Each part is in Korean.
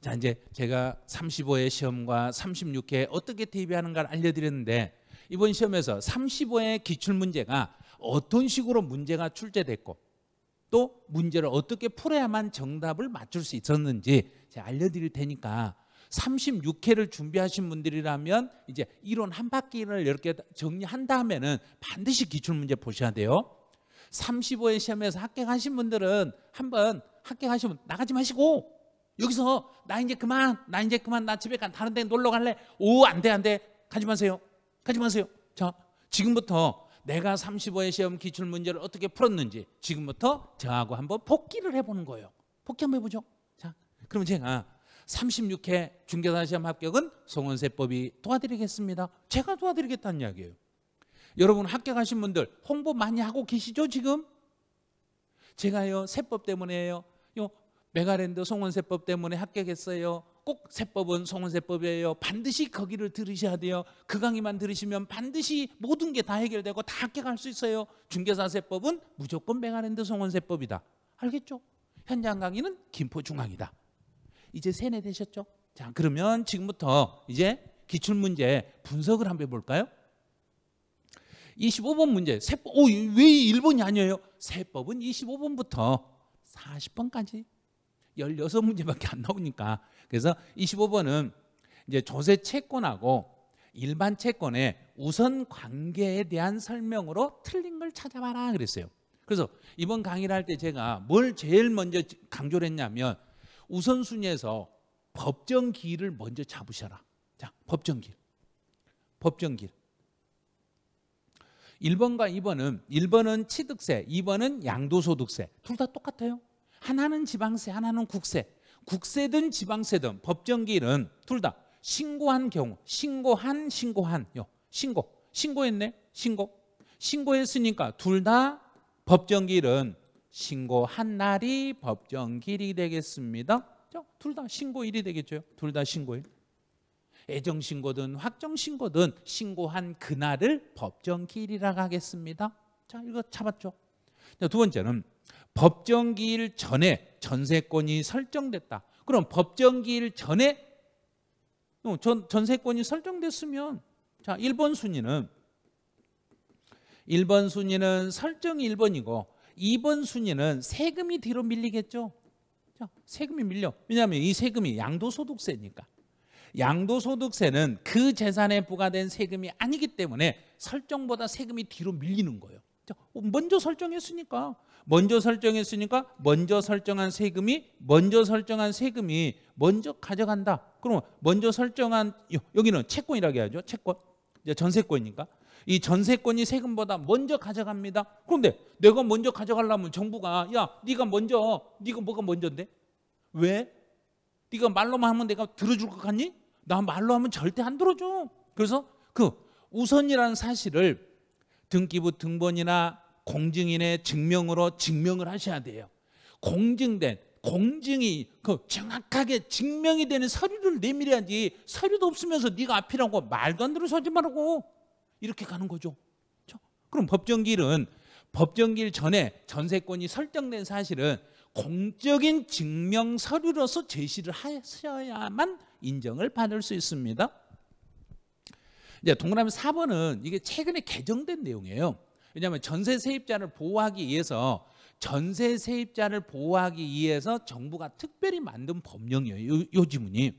자 이제 제가 35회 시험과 36회 어떻게 대비하는가를 알려드렸는데 이번 시험에서 35회 기출문제가 어떤 식으로 문제가 출제됐고 또 문제를 어떻게 풀어야만 정답을 맞출 수 있었는지 제가 알려드릴 테니까 36회를 준비하신 분들이라면 이제 이론 한 바퀴를 이렇게 정리한 다음에는 반드시 기출문제 보셔야 돼요. 35회 시험에서 합격하신 분들은 한번 합격하시면 나가지 마시고 여기서 나 이제 그만 나 이제 그만 나 집에 간 다른 데 놀러 갈래 오 안 돼 안 돼 가지 마세요 가지 마세요 자 지금부터 내가 35회 시험 기출 문제를 어떻게 풀었는지 지금부터 저하고 한번 복기를 해보는 거예요 복기 한번 해보죠 자 그러면 제가 36회 중개사 시험 합격은 송은세법이 도와드리겠습니다 제가 도와드리겠다는 이야기예요 여러분 합격하신 분들 홍보 많이 하고 계시죠 지금 제가요 세법 때문에요 메가랜드 송원세법 때문에 합격했어요. 꼭 세법은 송원세법이에요. 반드시 거기를 그 들으셔야 돼요. 그 강의만 들으시면 반드시 모든 게 다 해결되고 다 합격할 수 있어요. 중개사세법은 무조건 메가랜드 송원세법이다. 알겠죠? 현장 강의는 김포중앙이다. 이제 세뇌되셨죠? 자, 그러면 지금부터 이제 기출문제 분석을 한번 해 볼까요? 25번 문제. 세법, 오, 왜 1번이 아니에요? 세법은 25번부터 40번까지 16문제밖에 안 나오니까. 그래서 25번은 이제 조세 채권하고 일반 채권의 우선 관계에 대한 설명으로 틀린 걸 찾아봐라 그랬어요. 그래서 이번 강의를 할 때 제가 뭘 제일 먼저 강조를 했냐면 우선순위에서 법정 기일을 먼저 잡으셔라. 자, 법정 기일. 법정 기일. 1번과 2번은 1번은 취득세, 2번은 양도소득세. 둘 다 똑같아요. 하나는 지방세, 하나는 국세. 국세든 지방세든 법정기일은 둘 다 신고한 경우, 신고한 신고한요. 신고. 신고했네. 신고. 신고했으니까 둘 다 법정기일은 신고한 날이 법정기일이 되겠습니다. 둘 다 신고일이 되겠죠. 둘 다 신고일. 애정신고든 확정신고든 신고한 그날을 법정기일이라고 하겠습니다. 자, 이거 잡았죠. 자, 두 번째는 법정기일 전에 전세권이 설정됐다. 그럼 법정기일 전에 어, 전, 전세권이 설정됐으면 자 1번 순위는 1번 순위는 설정이 1번이고 2번 순위는 세금이 뒤로 밀리겠죠. 자, 세금이 밀려. 왜냐하면 이 세금이 양도소득세니까. 양도소득세는 그 재산에 부과된 세금이 아니기 때문에 설정보다 세금이 뒤로 밀리는 거예요. 먼저 설정했으니까 먼저 설정했으니까 먼저 설정한 세금이 먼저 설정한 세금이 먼저 가져간다. 그럼 먼저 설정한 여기는 채권이라고 해야죠. 채권. 이제 전세권이니까. 이 전세권이 세금보다 먼저 가져갑니다. 그런데 내가 먼저 가져가려면 정부가 야, 네가 먼저 네가 뭐가 먼저인데? 왜? 네가 말로만 하면 내가 들어줄 것 같니? 나 말로 하면 절대 안 들어줘. 그래서 그 우선이라는 사실을 등기부 등본이나 공증인의 증명으로 증명을 하셔야 돼요. 공증된 공증이 그 정확하게 증명이 되는 서류를 내밀어야지 서류도 없으면서 네가 앞이라고 말도 안 되는 소리 말하고 이렇게 가는 거죠. 그럼법정기은법정기 전에 전세권이 설정된 사실은 공적인 증명 서류로서 제시를 하셔야만 인정을 받을 수 있습니다. 이제 동그라미 4번은 이게 최근에 개정된 내용이에요. 왜냐하면 전세 세입자를 보호하기 위해서 전세 세입자를 보호하기 위해서 정부가 특별히 만든 법령이에요. 요, 요 지문이.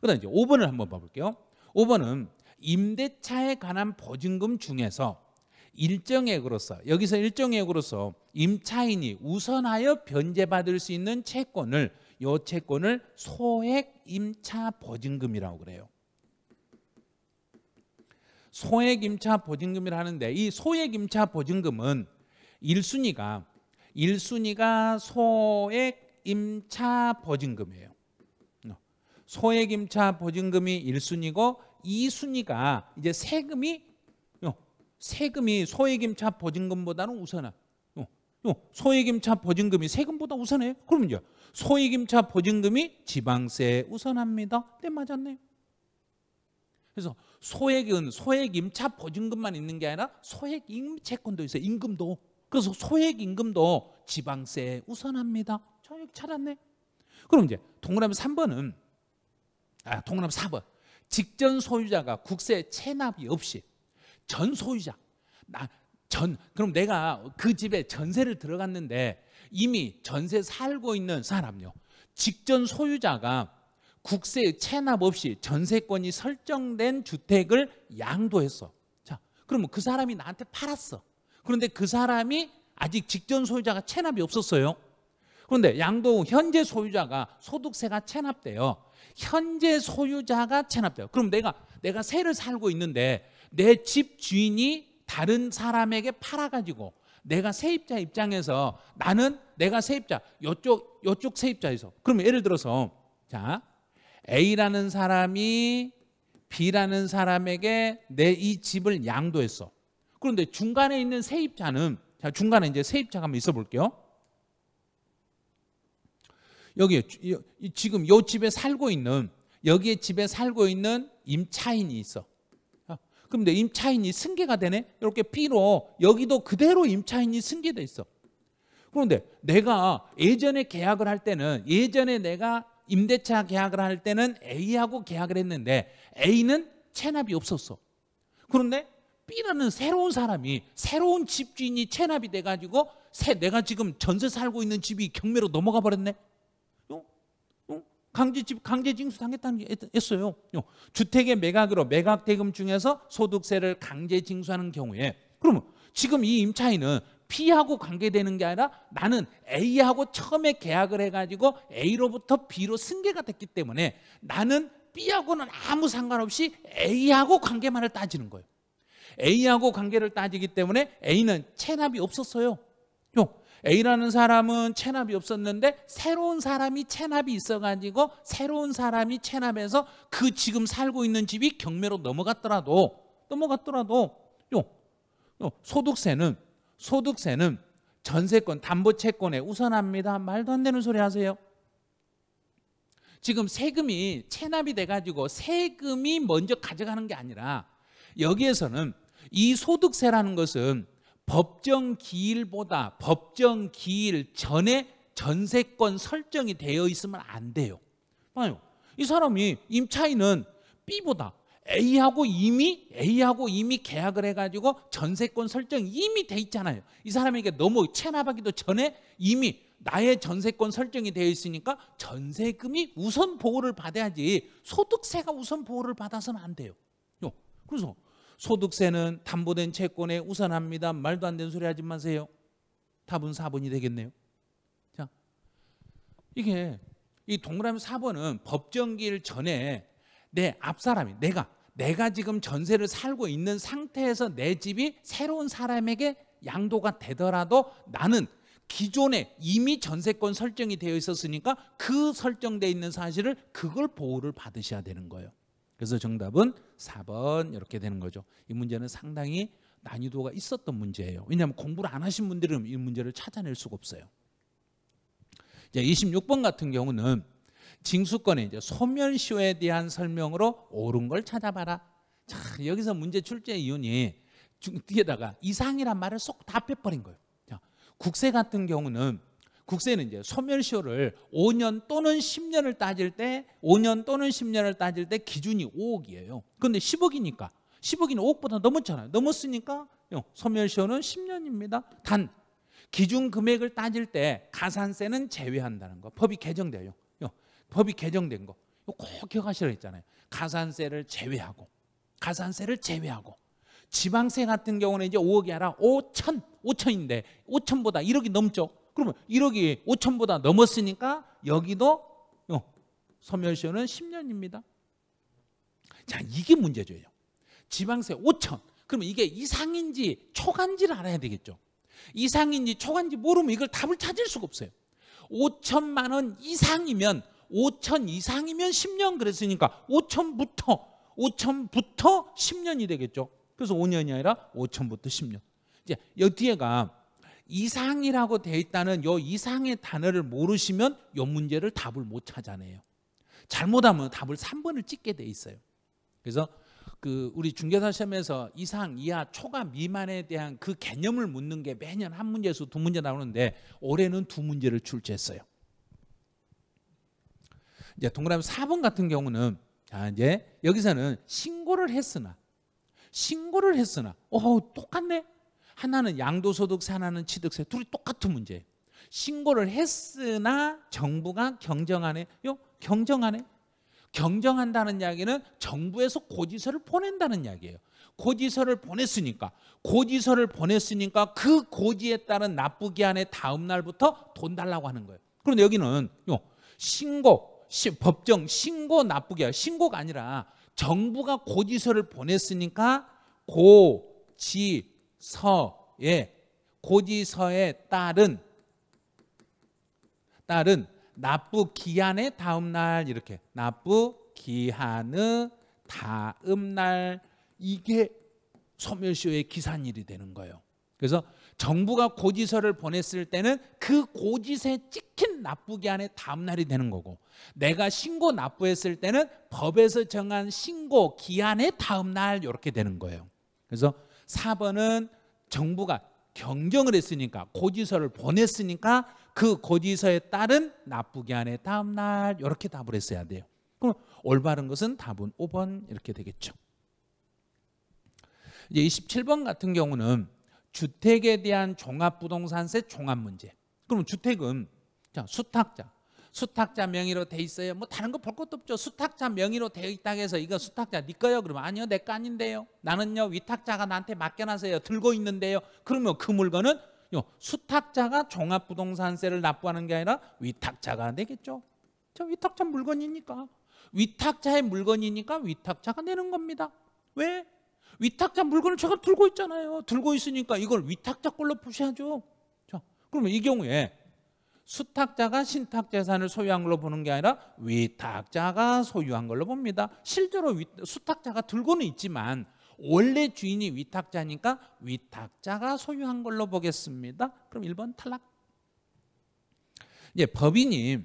그다음 이제 5번을 한번 봐볼게요. 5번은 임대차에 관한 보증금 중에서 일정액으로서 여기서 일정액으로서 임차인이 우선하여 변제받을 수 있는 채권을 요 채권을 소액 임차 보증금이라고 그래요. 소액임차 보증금이라 하는데 이 소액임차 보증금은 1순위가 1순위가 소액임차 보증금이에요. 어. 소액임차 보증금이 1순위고 2순위가 이제 세금이 어, 세금이 소액임차 보증금보다는 우선해. 어, 소액임차 보증금이 세금보다 우선해요. 그럼요. 소액임차 보증금이 지방세 우선합니다. 네 맞았네요. 그래서 소액은 소액 임차 보증금만 있는 게 아니라 소액 임채권도 있어요. 임금도. 그래서 소액 임금도 지방세 에 우선합니다. 저액 찾았네. 그럼 이제 동그라미 3번은 아, 동그라미 4번. 직전 소유자가 국세 체납이 없이 전 소유자 나전 그럼 내가 그 집에 전세를 들어갔는데 이미 전세 살고 있는 사람요. 직전 소유자가 국세 체납 없이 전세권이 설정된 주택을 양도했어. 자, 그러면 그 사람이 나한테 팔았어. 그런데 그 사람이 아직 직전 소유자가 체납이 없었어요. 그런데 양도 후 현재 소유자가 소득세가 체납돼요. 현재 소유자가 체납돼요. 그럼 내가 내가 세를 살고 있는데 내 집 주인이 다른 사람에게 팔아가지고 내가 세입자 입장에서 나는 내가 세입자 요쪽 요쪽 세입자에서 그럼 예를 들어서 자 A라는 사람이 B라는 사람에게 내 이 집을 양도했어. 그런데 중간에 있는 세입자는 자 중간에 이제 세입자가 한번 있어 볼게요. 여기 지금 요 집에 살고 있는 여기에 집에 살고 있는 임차인이 있어. 아, 그럼 내 임차인이 승계가 되네. 이렇게 B로 여기도 그대로 임차인이 승계돼 있어. 그런데 내가 예전에 계약을 할 때는 예전에 내가 임대차 계약을 할 때는 A하고 계약을 했는데 A는 체납이 없었어. 그런데 B라는 새로운 사람이 새로운 집주인이 체납이 돼가지고 새 내가 지금 전세 살고 있는 집이 경매로 넘어가 버렸네. 어? 어? 강제집 강제징수 당했다는 게 했어요. 어. 주택의 매각으로 매각 대금 중에서 소득세를 강제징수하는 경우에 그러면 지금 이 임차인은 B하고 관계되는 게 아니라 나는 A하고 처음에 계약을 해가지고 A로부터 B로 승계가 됐기 때문에 나는 B하고는 아무 상관없이 A하고 관계만을 따지는 거예요. A하고 관계를 따지기 때문에 A는 체납이 없었어요. A라는 사람은 체납이 없었는데 새로운 사람이 체납이 있어가지고 새로운 사람이 체납해서 그 지금 살고 있는 집이 경매로 넘어갔더라도 넘어갔더라도 요, 요 소득세는 소득세는 전세권, 담보채권에 우선합니다. 말도 안 되는 소리 하세요. 지금 세금이 체납이 돼가지고 세금이 먼저 가져가는 게 아니라 여기에서는 이 소득세라는 것은 법정 기일보다 법정 기일 전에 전세권 설정이 되어 있으면 안 돼요. 봐요. 이 사람이 임차인은 B보다 A하고 이미 A하고 이미 계약을 해가지고 전세권 설정 이미 돼 있잖아요. 이 사람에게 너무 체납하기도 전에 이미 나의 전세권 설정이 되어 있으니까 전세금이 우선 보호를 받아야지 소득세가 우선 보호를 받아서는 안 돼요. 그래서 소득세는 담보된 채권에 우선합니다. 말도 안 되는 소리 하지 마세요. 답은 4번이 되겠네요. 자, 이게 이 동그라미 4번은 법정기일 전에 내 앞사람이 내가 내가 지금 전세를 살고 있는 상태에서 내 집이 새로운 사람에게 양도가 되더라도 나는 기존에 이미 전세권 설정이 되어 있었으니까 그설정되어 있는 사실을 그걸 보호를 받으셔야 되는 거예요. 그래서 정답은 4번 이렇게 되는 거죠. 이 문제는 상당히 난이도가 있었던 문제예요. 왜냐하면 공부를 안 하신 분들은 이 문제를 찾아낼 수가 없어요. 이제 26번 같은 경우는 징수권의 이제 소멸시효에 대한 설명으로 옳은 걸 찾아봐라. 자, 여기서 문제 출제 이유니 뒤에다가 이상이란 말을 쏙 다 빼버린 거예요. 자, 국세 같은 경우는 국세는 이제 소멸시효를 5년 또는 10년을 따질 때 5년 또는 10년을 따질 때 기준이 5억이에요. 근데 10억이니까 10억이면 5억보다 넘었잖아요. 넘었으니까 소멸시효는 10년입니다. 단 기준 금액을 따질 때 가산세는 제외한다는 거 법이 개정돼요. 법이 개정된 거. 꼭 기억하시라 했잖아요. 가산세를 제외하고 가산세를 제외하고 지방세 같은 경우는 이제 5억이 아니라 5천, 5천인데 5천보다 1억이 넘죠. 그러면 1억이 5천보다 넘었으니까 여기도 소멸시효는 어, 10년입니다. 자, 이게 문제죠. 지방세 5천. 그러면 이게 이상인지 초간지를 알아야 되겠죠. 이상인지 초간지 모르면 이걸 답을 찾을 수가 없어요. 5천만 원 이상이면 5천 이상이면 10년 그랬으니까 5천부터 5천부터 10년이 되겠죠. 그래서 5년이 아니라 5천부터 10년. 이제 여 뒤에가 이상이라고 되어 있다는 요 이상의 단어를 모르시면 요 문제를 답을 못 찾아내요. 잘못하면 답을 3번을 찍게 돼 있어요. 그래서 그 우리 중개사 시험에서 이상, 이하, 초과, 미만에 대한 그 개념을 묻는 게 매년 한 문제에서 두 문제 나오는데 올해는 두 문제를 출제했어요. 이제 동그라미 4번 같은 경우는 자, 이제 여기서는 신고를 했으나 신고를 했으나 어 똑같네. 하나는 양도소득세 하나는 취득세 둘이 똑같은 문제 신고를 했으나 정부가 경정안에 요 경정안에 경정한다는 이야기는 정부에서 고지서를 보낸다는 이야기예요. 고지서를 보냈으니까 고지서를 보냈으니까 그 고지에 따른 납부기한의 다음 날부터 돈 달라고 하는 거예요. 그런데 여기는 요 신고 시, 법정 신고 나쁘게 신고가 아니라 정부가 고지서를 보냈으니까 고지서에 고지서에 따른 따른 납부 기한의 다음 날 이렇게 납부 기한의 다음 날 이게 소멸시효의 기산일이 되는 거예요. 그래서 정부가 고지서를 보냈을 때는 그 고지서에 찍힌 납부기 한의 다음 날이 되는 거고 내가 신고 납부했을 때는 법에서 정한 신고 기한의 다음 날 이렇게 되는 거예요. 그래서 4번은 정부가 경정을 했으니까 고지서를 보냈으니까 그 고지서에 따른 납부기한의 다음 날 이렇게 답을 했어야 돼요. 그럼 올바른 것은 답은 5번 이렇게 되겠죠. 이제 27번 같은 경우는 주택에 대한 종합부동산세 종합 문제. 그럼 주택은 자, 수탁자. 수탁자 명의로 돼 있어요. 뭐 다른 거 볼 것도 없죠. 수탁자 명의로 돼 있다 해서 이거 수탁자 네 거요? 그러면 아니요. 내 거 아닌데요. 나는요. 위탁자가 나한테 맡겨놨어요. 들고 있는데요. 그러면 그 물건은 요 수탁자가 종합부동산세를 납부하는 게 아니라 위탁자가 되겠죠. 저 위탁자 물건이니까. 위탁자의 물건이니까 위탁자가 내는 겁니다. 왜? 위탁자 물건을 제가 들고 있잖아요. 들고 있으니까 이걸 위탁자 걸로 보셔야죠. 자, 그러면 이 경우에 수탁자가 신탁 재산을 소유한 걸로 보는 게 아니라 위탁자가 소유한 걸로 봅니다. 실제로 위, 수탁자가 들고는 있지만 원래 주인이 위탁자니까 위탁자가 소유한 걸로 보겠습니다. 그럼 1번 탈락. 이제 예, 법인이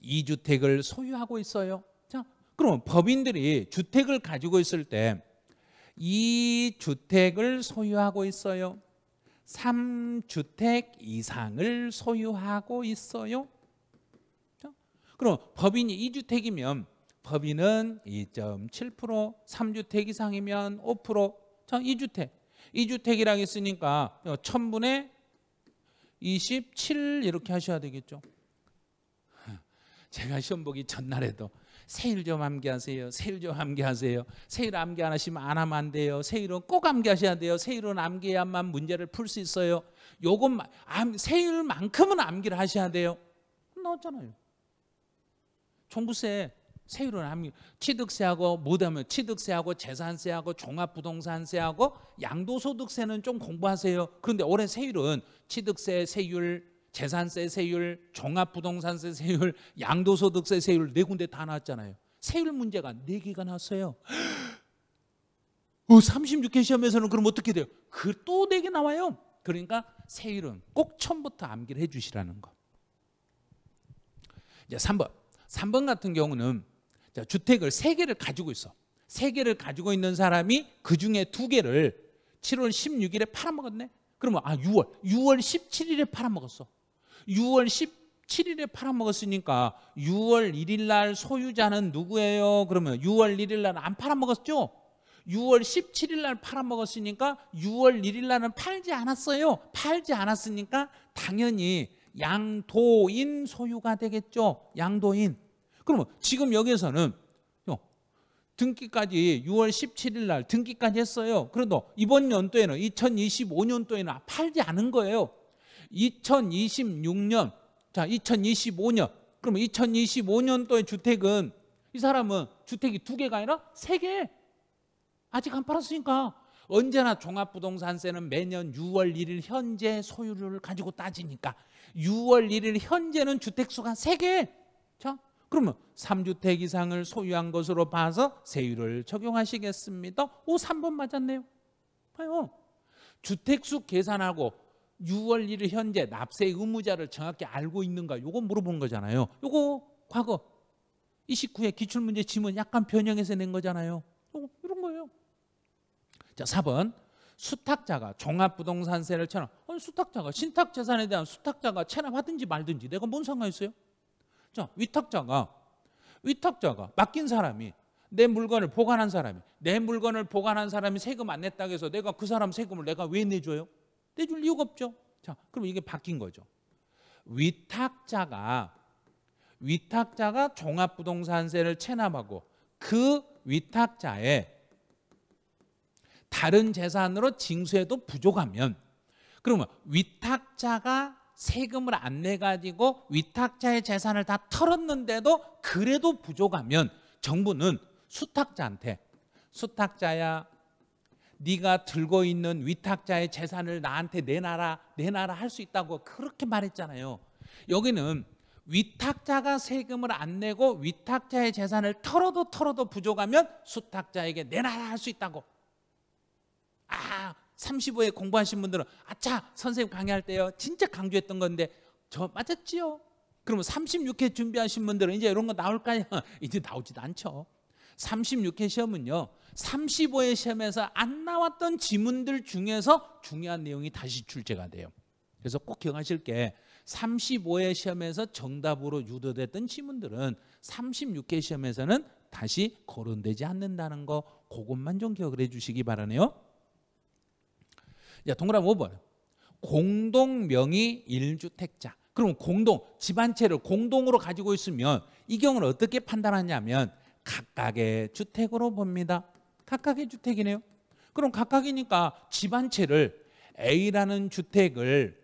이 주택을 소유하고 있어요. 자, 그러면 법인들이 주택을 가지고 있을 때이 주택을 소유하고 있어요. 3주택 이상을 소유하고 있어요. 그럼 법인이 2주택이면 법인은 2.7%, 3주택 이상이면 5%, 자, 2주택. 2주택이랑 있으니까 1000분의 27 이렇게 하셔야 되겠죠. 제가 시험 보기 전날에도 세일 좀 함께 하세요. 세일 좀 함께 하세요. 세일 함께 안 하시면 안 하면 안 돼요. 세일은 꼭 함께 하셔야 돼요. 세일은 암기해야만 문제를 풀 수 있어요. 요건 세일만큼은 암기를 하셔야 돼요. 나왔잖아요. 종부세 세율은 합니다. 취득세하고 뭐다면 취득세하고 재산세하고 종합부동산세하고 양도소득세는 좀 공부하세요. 그런데 올해 세율은 취득세 세율 재산세 세율, 종합부동산세 세율, 양도소득세 세율 네 군데 다 나왔잖아요. 세율 문제가 네 개가 나왔어요. 3 6개 어, 시험에서는 그럼 어떻게 돼요? 그 또 네 개 나와요. 그러니까 세율은 꼭 처음부터 암기를 해주시라는 거. 이제 3번. 3번 같은 경우는 주택을 3개를 가지고 있어. 3개를 가지고 있는 사람이 그중에 2개를 7월 16일에 팔아먹었네. 그러면 아 6월, 6월 17일에 팔아먹었어. 6월 17일에 팔아먹었으니까 6월 1일 날 소유자는 누구예요? 그러면 6월 1일 날 안 팔아먹었죠? 6월 17일 날 팔아먹었으니까 6월 1일 날은 팔지 않았어요. 팔지 않았으니까 당연히 양도인 소유가 되겠죠. 양도인. 그러면 지금 여기에서는 등기까지 6월 17일 날 등기까지 했어요. 그래도 이번 연도에는 2025년도에는 팔지 않은 거예요. 2026년, 자, 2025년. 그러면 2 0 2 5년도에 주택은 이 사람은 주택이 두 개가 아니라 세 개. 아직 안 팔았으니까 언제나 종합부동산세는 매년 6월 1일 현재 소유료를 가지고 따지니까 6월 1일 현재는 주택수가 세개 자, 그러면 3주택 이상을 소유한 것으로 봐서 세율을 적용하시겠습니다. 오, 3번 맞았네요. 봐요. 주택수 계산하고 6월 1일 현재 납세 의무자를 정확히 알고 있는가 요거 물어본 거잖아요. 요거 과거 29회 기출문제 지문 약간 변형해서 낸 거잖아요. 요거 이런 거예요. 자 4번 수탁자가 종합부동산세를 체납 아니 수탁자가 신탁재산에 대한 수탁자가 체납하든지 말든지 내가 뭔 상관 있어요? 자 위탁자가 위탁자가 맡긴 사람이 내 물건을 보관한 사람이 내 물건을 보관한 사람이 세금 안 냈다고 해서 내가 그 사람 세금을 내가 왜 내줘요? 떼줄 이유가 없죠. 자, 그럼 이게 바뀐 거죠. 위탁자가 위탁자가 종합부동산세를 체납하고 그 위탁자의 다른 재산으로 징수해도 부족하면 그러면 위탁자가 세금을 안내 가지고 위탁자의 재산을 다 털었는데도 그래도 부족하면 정부는 수탁자한테 수탁자야 네가 들고 있는 위탁자의 재산을 나한테 내놔라 내놔라 할 수 있다고 그렇게 말했잖아요. 여기는 위탁자가 세금을 안 내고 위탁자의 재산을 털어도 털어도 부족하면 수탁자에게 내놔라 할 수 있다고. 아, 35회 공부하신 분들은 아차 선생님 강의할 때요 진짜 강조했던 건데 저 맞았지요? 그러면 36회 준비하신 분들은 이제 이런 거 나올까요? 이제 나오지도 않죠. 36회 시험은요. 35회 시험에서 안 나왔던 지문들 중에서 중요한 내용이 다시 출제가 돼요. 그래서 꼭 기억하실 게 35회 시험에서 정답으로 유도됐던 지문들은 36회 시험에서는 다시 거론되지 않는다는 거 그것만 좀 기억을 해주시기 바라네요. 자, 동그라미 5번. 뭐 공동명의 1주택자. 그럼 공동, 집안채를 공동으로 가지고 있으면 이 경우는 어떻게 판단하냐면 각각의 주택으로 봅니다. 각각의 주택이네요. 그럼 각각이니까 집 한 채를 A라는 주택을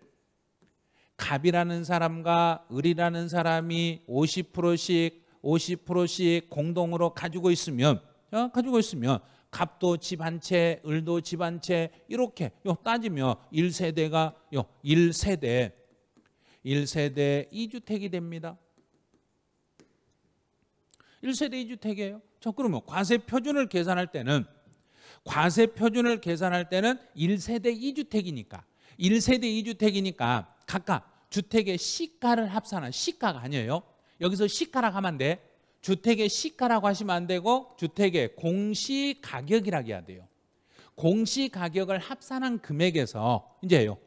갑이라는 사람과 을이라는 사람이 50%씩 50%씩 공동으로 가지고 있으면 어? 가지고 있으면 갑도 집 한 채, 을도 집 한 채 이렇게 요 따지면 1세대가 요 1세대 1세대 2주택이 됩니다. 1세대 2주택이에요. 저 그러면 과세 표준을 계산할 때는 과세 표준을 계산할 때는 1세대 2주택이니까 1세대 2주택이니까 각각 주택의 시가를 합산한 시가가 아니에요. 여기서 시가라고 하면 안 돼. 주택의 시가라고 하시면 안 되고 주택의 공시가격이라고 해야 돼요. 공시가격을 합산한 금액에서 이제요.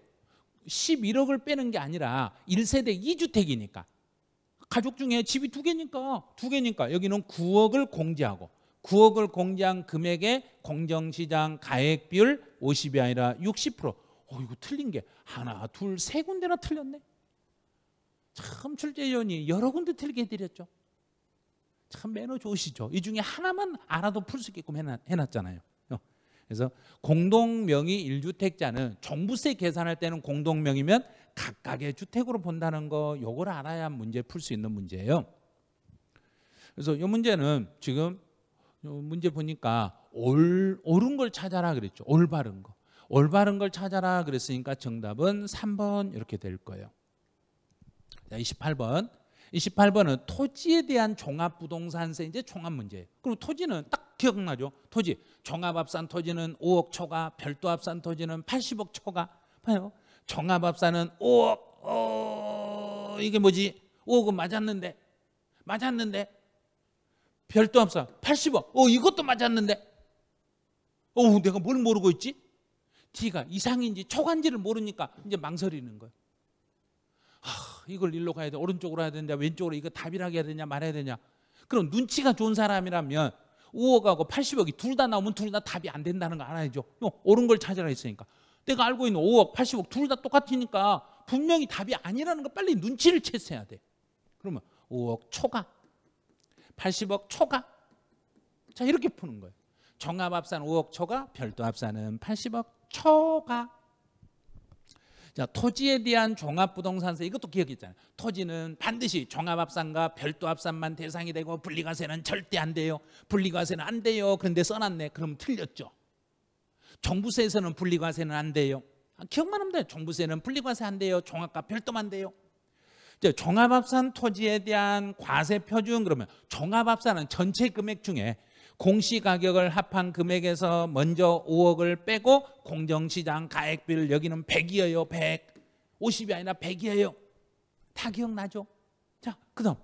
11억을 빼는 게 아니라 1세대 2주택이니까 가족 중에 집이 두 개니까 두 개니까 여기는 9억을 공제하고 9억을 공제한 금액의 공정시장 가액 비율 50이 아니라 60%. 어 이거 틀린 게 하나 둘 세 군데나 틀렸네. 참 출제위원이 여러 군데 틀리게 해드렸죠. 참 매너 좋으시죠. 이 중에 하나만 알아도 풀 수 있게끔 해놨, 잖아요 어. 그래서 공동명의 1주택자는 종부세 계산할 때는 공동명의면 각각의 주택으로 본다는 거 요걸 알아야 문제 풀 수 있는 문제예요. 그래서 요 문제는 지금 요 문제 보니까 올, 옳은 걸 찾아라 그랬죠. 올바른 거. 올바른 걸 찾아라 그랬으니까 정답은 3번 이렇게 될 거예요. 자, 28번. 28번은 토지에 대한 종합부동산세 이제 종합 문제그리 토지는 딱 기억나죠? 토지. 종합 합산 토지는 5억 초과, 별도 합산 토지는 80억 초과. 봐요. 정화밥사는 오어 이게 뭐지? 5억은 맞았는데 맞았는데 별도 합사 80억 어 이것도 맞았는데 어 내가 뭘 모르고 있지? D가 이상인지 초간지를 모르니까 이제 망설이는 거야. 아, 이걸 일로 가야 돼. 오른쪽으로 해야 되냐, 왼쪽으로 이거 답이라게 해야 되냐, 말해야 되냐. 그럼 눈치가 좋은 사람이라면 5억하고 80억이 둘 다 나오면 둘 다 답이 안 된다는 거 알아야죠. 어, 옳은 걸 찾으라 했으니까. 내가 알고 있는 5억, 80억 둘 다 똑같으니까 분명히 답이 아니라는 거 빨리 눈치를 채셔야 돼. 그러면 5억 초과, 80억 초과. 자 이렇게 푸는 거예요. 정합합산 5억 초과, 별도 합산은 80억 초과. 자 토지에 대한 종합부동산세 이것도 기억했잖아요. 토지는 반드시 종합합산과 별도합산만 대상이 되고 분리과세는 절대 안 돼요. 분리과세는 안 돼요. 그런데 써놨네. 그럼 틀렸죠. 정부세에서는 분리과세는 안 돼요. 아, 기억만 하면 돼요. 종부세는 분리과세 안 돼요. 종합과 별도만 돼요. 이제 종합합산 토지에 대한 과세 표준 그러면 종합합산은 전체 금액 중에 공시가격을 합한 금액에서 먼저 5억을 빼고 공정시장 가액비를 여기는 100이에요. 100. 50이 아니라 100이에요. 다 기억나죠? 자, 그 다음.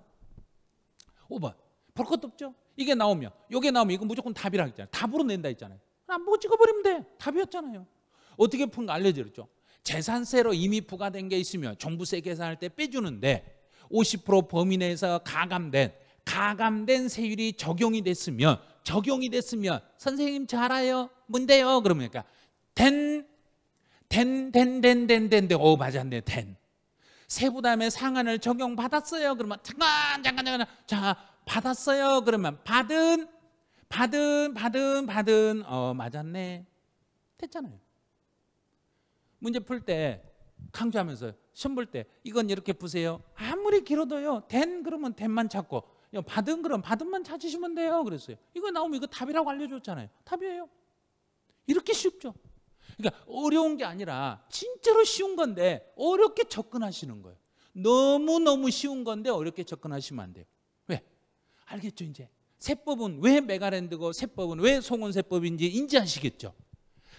5번. 볼 것도 없죠? 이게 나오면, 이게 나오면 이거 무조건 답이라 고 했잖아요. 답으로 낸다 했잖아요. 안보고 뭐 찍어버리면 돼. 답이었잖아요. 어떻게 푼가 알려드렸죠. 재산세로 이미 부과된 게 있으면 종부세 계산할 때 빼주는데 50% 범위 내에서 가감된 가감된 세율이 적용이 됐으면 적용이 됐으면 선생님 잘 알아요. 뭔데요? 그러면 그러니까 된 된 된 된 된 된된 오 맞았네 된 세부담의 상한을 적용받았어요. 그러면 잠깐 잠깐 잠깐 자 받았어요. 그러면 받은 받은 받은 받은 어 맞았네 됐잖아요. 문제 풀 때 강조하면서 시험 볼때 이건 이렇게 보세요 아무리 길어도요. 된 그러면 된만 찾고 받은 그럼 받은만 찾으시면 돼요. 그랬어요. 이거 나오면 이거 답이라고 알려줬잖아요. 답이에요. 이렇게 쉽죠. 그러니까 어려운 게 아니라 진짜로 쉬운 건데 어렵게 접근하시는 거예요. 너무너무 쉬운 건데 어렵게 접근하시면 안 돼요. 왜? 알겠죠, 이제? 세법은 왜 메가랜드고 세법은 왜 송원세법인지 인지하시겠죠.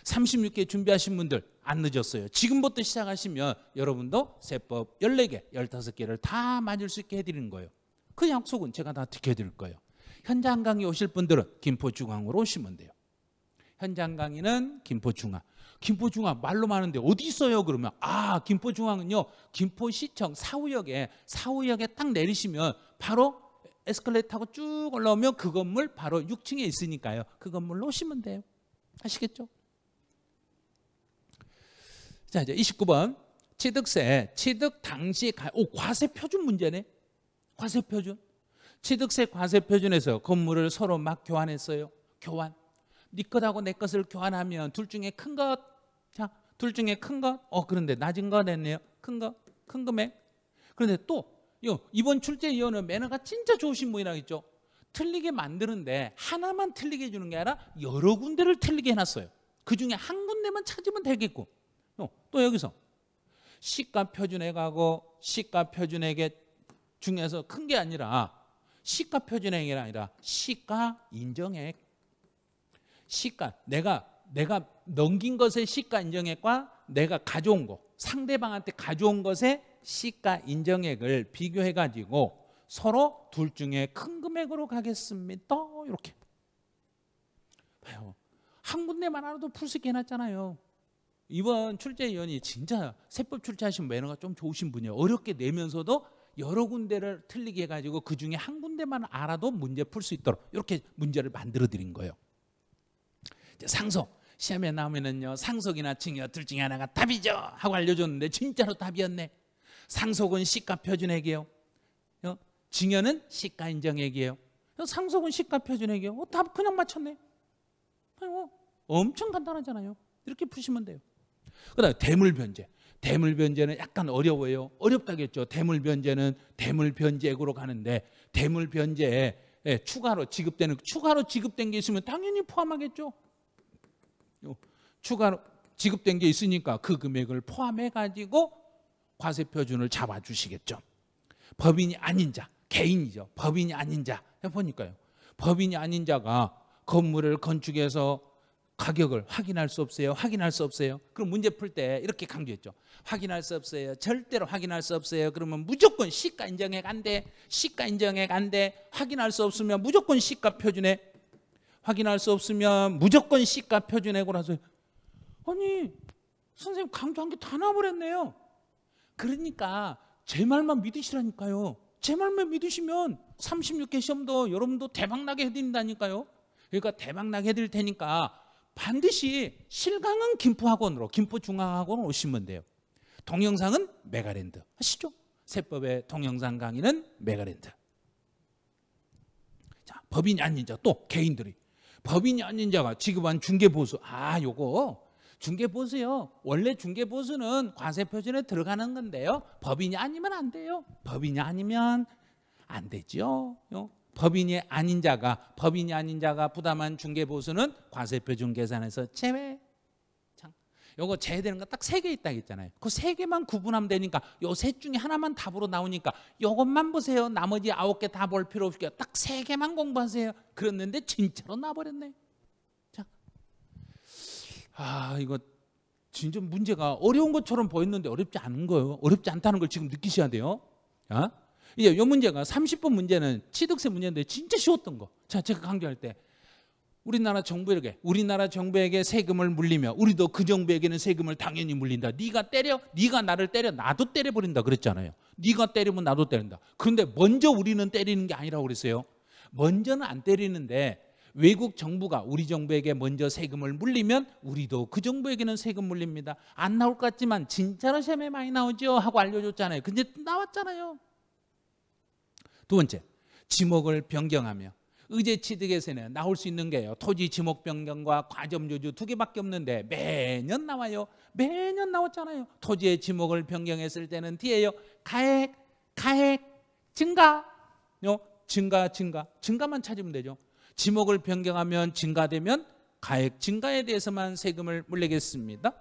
36개 준비하신 분들 안 늦었어요. 지금부터 시작하시면 여러분도 세법 14개, 15개를 다 맞을 수 있게 해드리는 거예요. 그 약속은 제가 다 지켜드릴 거예요. 현장 강의 오실 분들은 김포중앙으로 오시면 돼요. 현장 강의는 김포중앙. 김포중앙 말로 많은데 어디 있어요? 그러면 아 김포중앙은요 김포시청 사우역에 사우역에 딱 내리시면 바로 에스컬레이터 타고 쭉 올라오면 그 건물 바로 6층에 있으니까요. 그 건물로 오시면 돼요. 아시겠죠? 자, 이제 29번. 취득세. 취득 당시 가... 오, 과세 표준 문제네. 과세 표준. 취득세 과세 표준에서 건물을 서로 막 교환했어요. 교환. 네 것하고 내 것을 교환하면 둘 중에 큰 것. 자, 둘 중에 큰 것. 어, 그런데 낮은 거됐네요큰 거. 큰 금액. 그런데 또요 이번 출제위원은 매너가 진짜 좋으신 분이라겠죠. 틀리게 만드는데 하나만 틀리게 해주는 게 아니라 여러 군데를 틀리게 해놨어요. 그 중에 한 군데만 찾으면 되겠고 또 여기서 시가 표준에 가고 시가 표준액의 중에서 큰 게 아니라 시가 표준액이 아니라 시가 인정액 시가 내가 내가 넘긴 것의 시가 인정액과 내가 가져온 거 상대방한테 가져온 것의 시가 인정액을 비교해 가지고 서로 둘 중에 큰 금액으로 가겠습니다. 이렇게. 봐요. 한 군데만 알아도 풀스게 해놨잖아요. 이번 출제위원이 진짜 세법 출제하신 매너가 좀 좋으신 분이에요. 어렵게 내면서도 여러 군데를 틀리게 해가지고 그 중에 한 군데만 알아도 문제 풀 수 있도록 이렇게 문제를 만들어 드린 거예요. 이제 상속. 시험에 나오면은요 상속이나 증여 둘 중에 하나가 답이죠 하고 알려줬는데 진짜로 답이었네 상속은 시가 표준액이에요. 증여는 시가 인정액이에요. 상속은 시가 표준액이에요. 어, 답 어? 어, 그냥 맞췄네. 어, 엄청 간단하잖아요. 이렇게 푸시면 돼요. 그다음 대물 변제. 대물 변제는 약간 어려워요. 어렵다겠죠. 대물 변제는 대물 변제액으로 가는데 대물 변제에 예, 추가로 지급되는 추가로 지급된 게 있으면 당연히 포함하겠죠. 어, 추가로 지급된 게 있으니까 그 금액을 포함해 가지고 과세 표준을 잡아주시겠죠. 법인이 아닌 자, 개인이죠. 법인이 아닌 자 해보니까요. 법인이 아닌 자가 건물을 건축해서 가격을 확인할 수 없어요. 확인할 수 없어요. 그럼 문제 풀 때 이렇게 강조했죠. 확인할 수 없어요. 절대로 확인할 수 없어요. 그러면 무조건 시가 인정액 안 돼. 시가 인정액 안 돼. 확인할 수 없으면 무조건 시가 표준에 확인할 수 없으면 무조건 시가 표준액으로 하세요. 아니 선생님 강조한 게 다 나버렸네요. 그러니까 제 말만 믿으시라니까요. 제 말만 믿으시면 36개 시험도 여러분도 대박나게 해드린다니까요. 그러니까 대박나게 해드릴 테니까 반드시 실강은 김포학원으로 김포중앙학원 오시면 돼요. 동영상은 메가랜드 아시죠? 세법의 동영상 강의는 메가랜드. 자, 법인이 아닌 자 또 개인들이 법인이 아닌 자가 지급한 중개보수 아 요거 중개보수요. 원래 중개보수는 관세표준에 들어가는 건데요. 법인이 아니면 안 돼요. 법인이 아니면 안 되죠. 법인이 아닌 자가 법인이 아닌 자가 부담한 중개보수는 관세표준 계산에서 제외. 참, 요거 제외되는 거 딱 세 개 있다 했잖아요. 그 세 개만 구분하면 되니까 요 셋 중에 하나만 답으로 나오니까 요것만 보세요. 나머지 아홉 개 다 볼 필요 없게 딱세 개만 공부하세요. 그랬는데 진짜로 나버렸네. 아 이거 진짜 문제가 어려운 것처럼 보였는데 어렵지 않은 거예요. 어렵지 않다는 걸 지금 느끼셔야 돼요. 아? 이제 이 문제가 30분 문제는 취득세 문제인데 진짜 쉬웠던 거. 자, 제가 강조할 때 우리나라 정부에게 우리나라 정부에게 세금을 물리며 우리도 그 정부에게는 세금을 당연히 물린다. 네가 때려, 네가 나를 때려, 나도 때려 버린다 그랬잖아요. 네가 때리면 나도 때린다. 그런데 먼저 우리는 때리는 게 아니라고 그랬어요. 먼저는 안 때리는데 외국 정부가 우리 정부에게 먼저 세금을 물리면 우리도 그 정부에게는 세금 물립니다. 안 나올 것 같지만 진짜로 시험에 많이 나오죠 하고 알려줬잖아요. 근데 나왔잖아요. 두 번째, 지목을 변경하며 의제 취득에서는 나올 수 있는 게요. 토지 지목 변경과 과점 요주 두 개밖에 없는데 매년 나와요. 매년 나왔잖아요. 토지의 지목을 변경했을 때는 뒤에요. 가액, 가액, 증가, 요 증가, 증가, 증가만 찾으면 되죠. 지목을 변경하면 증가되면 가액 증가에 대해서만 세금을 물리겠습니다.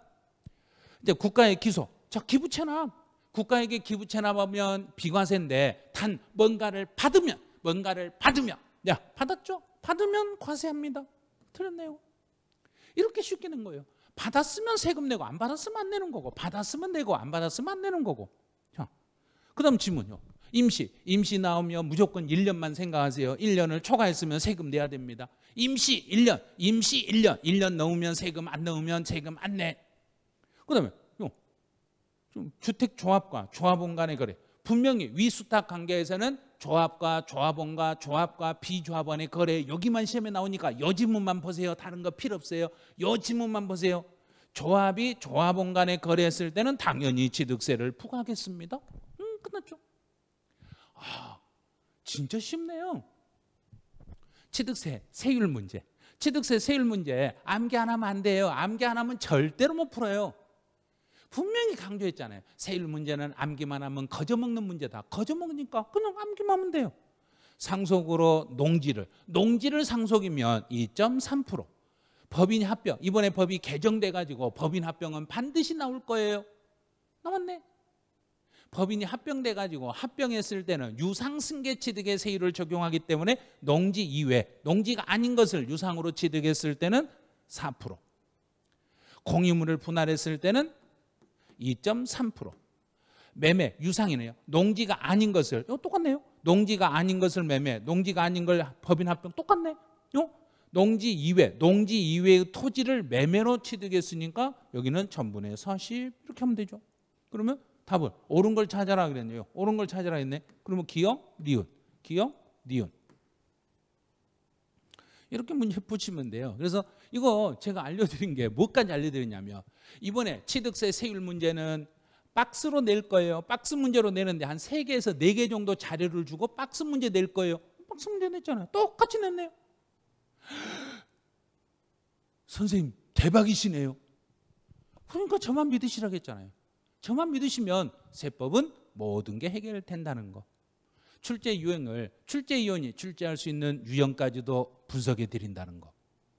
이제 국가의 기소. 자, 기부채납. 국가에게 기부채납하면 비과세인데 단 뭔가를 받으면 뭔가를 받으면 야, 받았죠? 받으면 과세합니다. 틀렸네요. 이렇게 쉽게 낸 거예요. 받았으면 세금 내고 안 받았으면 안 내는 거고 받았으면 내고 안 받았으면 안 내는 거고. 자. 그다음 지문요. 임시, 임시 나오면 무조건 1년만 생각하세요. 1년을 초과했으면 세금 내야 됩니다. 임시 1년, 임시 1년, 1년 넘으면 세금 안 넘으면 세금 안 내. 그다음에 좀 주택 조합과 조합원 간의 거래. 분명히 위수탁 관계에서는 조합과 조합원과 조합과 비조합원의 거래 여기만 시험에 나오니까 여지문만 보세요. 다른 거 필요 없어요. 여지문만 보세요. 조합이 조합원 간에 거래했을 때는 당연히 취득세를 부과하겠습니다. 음, 끝났죠. 아, 진짜 쉽네요. 취득세, 세율 문제. 취득세, 세율 문제 암기 안 하면 안 돼요. 암기 안 하면 절대로 못 풀어요. 분명히 강조했잖아요. 세율 문제는 암기만 하면 거저먹는 문제다. 거저먹으니까 그냥 암기만 하면 돼요. 상속으로 농지를 농지를 상속이면 2.3% 법인 합병 이번에 법이 개정돼 가지고 법인 합병은 반드시 나올 거예요. 나왔네. 법인이 합병돼 가지고 합병했을 때는 유상승계 취득의 세율을 적용하기 때문에 농지 이외, 농지가 아닌 것을 유상으로 취득했을 때는 4%. 공유물을 분할했을 때는 2.3%. 매매 유상이네요. 농지가 아닌 것을 요 똑같네요. 농지가 아닌 것을 매매, 농지가 아닌 걸 법인 합병 똑같네. 요 어? 농지 이외, 농지 이외의 토지를 매매로 취득했으니까 여기는 전분의서10 이렇게 하면 되죠. 그러면 합은 옳은 걸 찾아라 그랬네요. 옳은 걸 찾아라 했네. 그러면 기역, 니은, 기역, 니은. 이렇게 문제 붙이면 돼요. 그래서 이거 제가 알려드린 게 뭐까지 알려드렸냐면 이번에 취득세 세율 문제는 박스로 낼 거예요. 박스 문제로 내는데 한3개에서4개 정도 자료를 주고 박스 문제 낼 거예요. 박스 문제 냈잖아요. 똑같이 냈네요. 선생님 대박이시네요. 그러니까 저만 믿으시라고 했잖아요. 저만 믿으시면 세법은 모든 게 해결된다는 거. 출제 유형을 출제 위원이 출제할 수 있는 유형까지도 분석해 드린다는 거.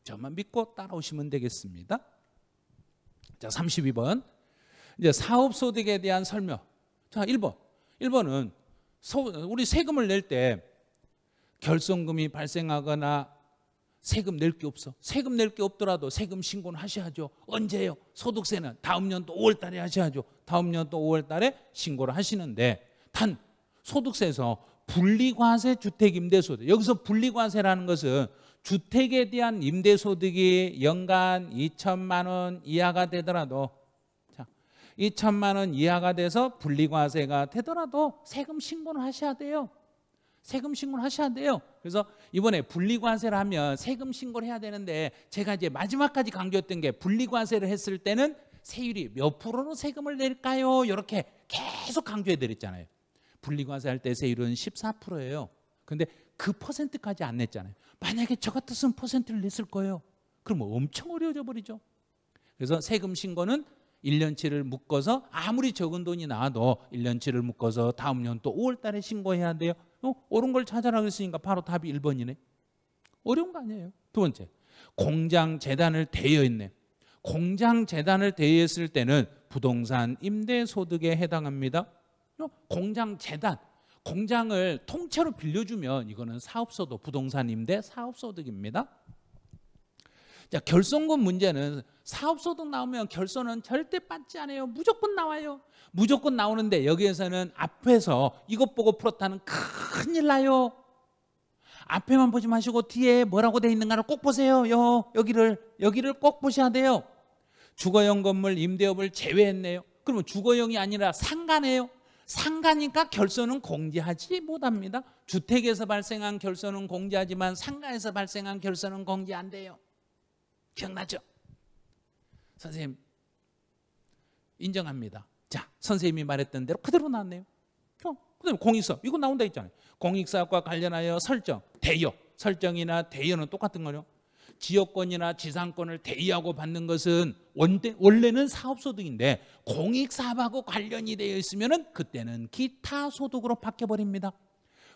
저만 믿고 따라오시면 되겠습니다. 자, 32번. 이제 사업 소득에 대한 설명. 자, 1번. 1번은 소, 우리 세금을 낼 때 결손금이 발생하거나 세금 낼 게 없어. 세금 낼 게 없더라도 세금 신고는 하셔야죠. 언제요? 소득세는 다음 년도 5월 달에 하셔야죠. 다음 년도 5월 달에 신고를 하시는데 단 소득세에서 분리과세 주택 임대소득. 여기서 분리과세라는 것은 주택에 대한 임대소득이 연간 2천만 원 이하가 되더라도 자, 2천만 원 이하가 돼서 분리과세가 되더라도 세금 신고는 하셔야 돼요. 세금 신고는 하셔야 돼요. 그래서 이번에 분리관세를 하면 세금 신고를 해야 되는데 제가 이제 마지막까지 강조했던 게 분리관세를 했을 때는 세율이 몇 프로로 세금을 낼까요? 이렇게 계속 강조해 드렸잖아요. 분리관세 할 때 세율은 14%예요. 근데 그 퍼센트까지 안 냈잖아요. 만약에 저 같았으면 퍼센트를 냈을 거예요. 그럼 엄청 어려워져 버리죠. 그래서 세금 신고는 1년치를 묶어서 아무리 적은 돈이 나와도 1년치를 묶어서 다음 년 또 5월 달에 신고해야 돼요. 어, 옳은 걸 찾아라 그랬으니까 바로 답이 1번이네. 어려운 거 아니에요. 두 번째, 공장 재단을 대여했네. 공장 재단을 대여했을 때는 부동산 임대 소득에 해당합니다. 어, 공장 재단, 공장을 통째로 빌려주면 이거는 사업소득, 부동산 임대 사업소득입니다. 자, 결손금 문제는 사업소득 나오면 결손은 절대 빠지 않아요. 무조건 나와요. 무조건 나오는데 여기에서는 앞에서 이것 보고 풀었다는 큰일 나요. 앞에만 보지 마시고 뒤에 뭐라고 돼 있는가를 꼭 보세요. 요, 여기를 여기를 꼭 보셔야 돼요. 주거용 건물 임대업을 제외했네요. 그러면 주거용이 아니라 상가네요. 상가니까 결손은 공지하지 못합니다. 주택에서 발생한 결손은 공지하지만 상가에서 발생한 결손은 공지안 돼요. 기억나죠? 선생님, 인정합니다. 자, 선생님이 말했던 대로 그대로 나왔네요. 어, 그다음 공익사, 이거 나온다 했잖아요. 공익사업과 관련하여 설정, 대여, 설정이나 대여는 똑같은 거요. 지역권이나 지상권을 대의하고 받는 것은 원대, 원래는 사업소득인데 공익사업하고 관련이 되어 있으면 그때는 기타소득으로 바뀌어버립니다.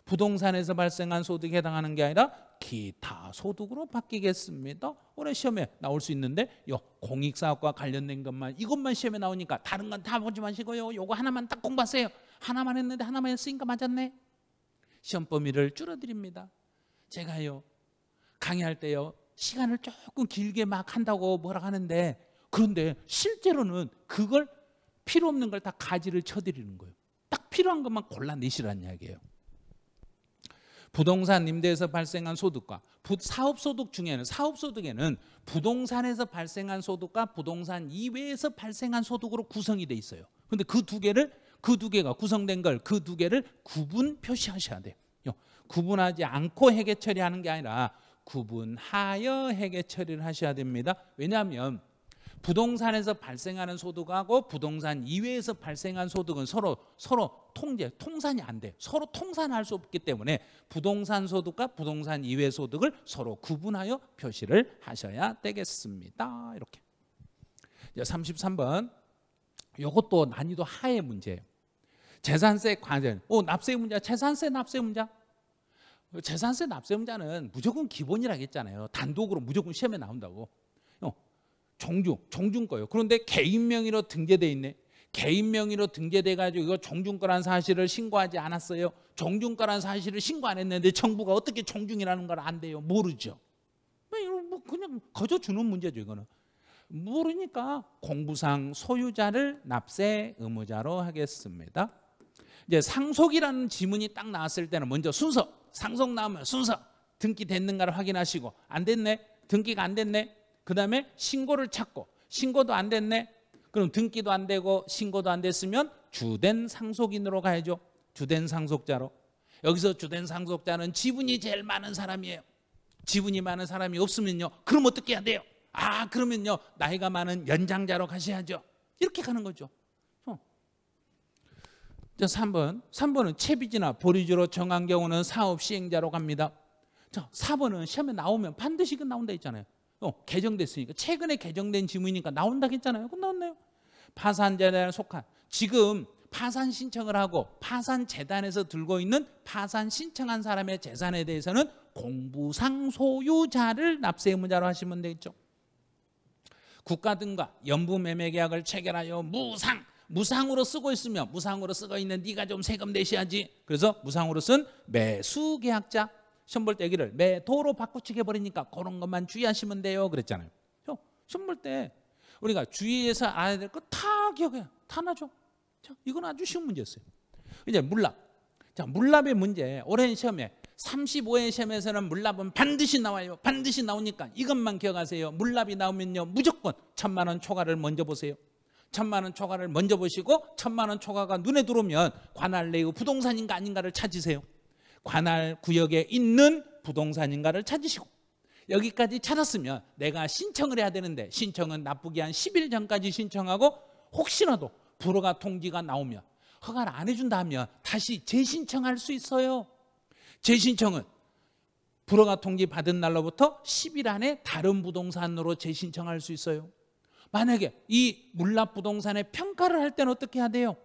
부동산에서 발생한 소득에 해당하는 게 아니라 기타 소득으로 바뀌겠습니다. 올해 시험에 나올 수 있는데 요 공익사업과 관련된 것만 이것만 시험에 나오니까 다른 건 다 보지 마시고요. 요거 하나만 딱 공부하세요. 하나만 했는데 하나만 했으니까 맞았네. 시험 범위를 줄어드립니다. 제가요 강의할 때요 시간을 조금 길게 막 한다고 뭐라 하는데 그런데 실제로는 그걸 필요 없는 걸 다 가지를 쳐드리는 거예요. 딱 필요한 것만 골라내시라는 이야기예요. 부동산 임대에서 발생한 소득과 부, 사업 소득 중에는 사업 소득에는 부동산에서 발생한 소득과 부동산 이외에서 발생한 소득으로 구성이 돼 있어요. 근데 그 두 개를 그 두 개가 구성된 걸 그 두 개를 구분 표시하셔야 돼요. 구분하지 않고 해계 처리하는 게 아니라 구분하여 해계 처리를 하셔야 됩니다. 왜냐하면 부동산에서 발생하는 소득하고 부동산 이외에서 발생한 소득은 서로 서로 통제 통산이 안 돼. 서로 통산할 수 없기 때문에 부동산 소득과 부동산 이외 소득을 서로 구분하여 표시를 하셔야 되겠습니다. 이렇게. 이제 33번. 이것도 난이도 하의 문제예요. 재산세 관련. 오, 납세 문제. 재산세 납세 문제. 재산세 납세 문제는 무조건 기본이라고 했잖아요. 단독으로 무조건 시험에 나온다고. 정중, 정중 거예요. 그런데 개인 명의로 등재돼 있네. 개인 명의로 등재돼 가지고 이거 정중거란 사실을 신고하지 않았어요. 정중거란 사실을 신고 안 했는데 정부가 어떻게 정중이라는 걸 안 돼요. 모르죠. 뭐, 뭐 그냥 거저 주는 문제죠, 이거는. 모르니까 공부상 소유자를 납세 의무자로 하겠습니다. 이제 상속이라는 지문이 딱 나왔을 때는 먼저 순서, 상속 나오면 순서, 등기 됐는가를 확인하시고 안 됐네, 등기가 안 됐네, 그 다음에 신고를 찾고 신고도 안 됐네. 그럼 등기도 안 되고 신고도 안 됐으면 주된 상속인으로 가야죠. 주된 상속자로. 여기서 주된 상속자는 지분이 제일 많은 사람이에요. 지분이 많은 사람이 없으면요. 그럼 어떻게 해야 돼요? 아, 그러면요. 나이가 많은 연장자로 가셔야죠. 이렇게 가는 거죠. 어. 자, 3번. 3번은 채비지나 보리주로 정한 경우는 사업 시행자로 갑니다. 자, 4번은 시험에 나오면 반드시 그 나온다 했잖아요. 어, 개정됐으니까 최근에 개정된 지문이니까 나온다 했잖아요. 그럼 나왔네요. 파산 재단에 속한 지금 파산 신청을 하고 파산 재단에서 들고 있는 파산 신청한 사람의 재산에 대해서는 공부상 소유자를 납세의무자로 하시면 되겠죠. 국가 등과 연부 매매 계약을 체결하여 무상 무상으로 쓰고 있으면 무상으로 쓰고 있는 네가 좀 세금 내셔야지. 그래서 무상으로 쓴 매수 계약자 선험볼 얘기를 매도로 바꿔치게 버리니까 그런 것만 주의하시면 돼요. 그랬잖아요. 형, 시험 볼때 우리가 주의해서 알아야 될 거 다 기억해요. 다 나죠. 자, 이건 아주 쉬운 문제였어요. 이제 물납. 자, 물납의 문제. 오랜 시험에 35회 시험에서는 물납은 반드시 나와요. 반드시 나오니까 이것만 기억하세요. 물납이 나오면요. 무조건 천만 원 초과를 먼저 보세요. 천만 원 초과를 먼저 보시고 천만 원 초과가 눈에 들어오면 관할 내의 부동산인가 아닌가를 찾으세요. 관할 구역에 있는 부동산인가를 찾으시고 여기까지 찾았으면 내가 신청을 해야 되는데 신청은 나쁘게 한 10일 전까지 신청하고 혹시라도 불허가 통지가 나오면 허가를 안 해준다 면 다시 재신청할 수 있어요. 재신청은 불허가 통지 받은 날로부터 10일 안에 다른 부동산으로 재신청할 수 있어요. 만약에 이 물납 부동산의 평가를 할 때는 어떻게 해야 돼요?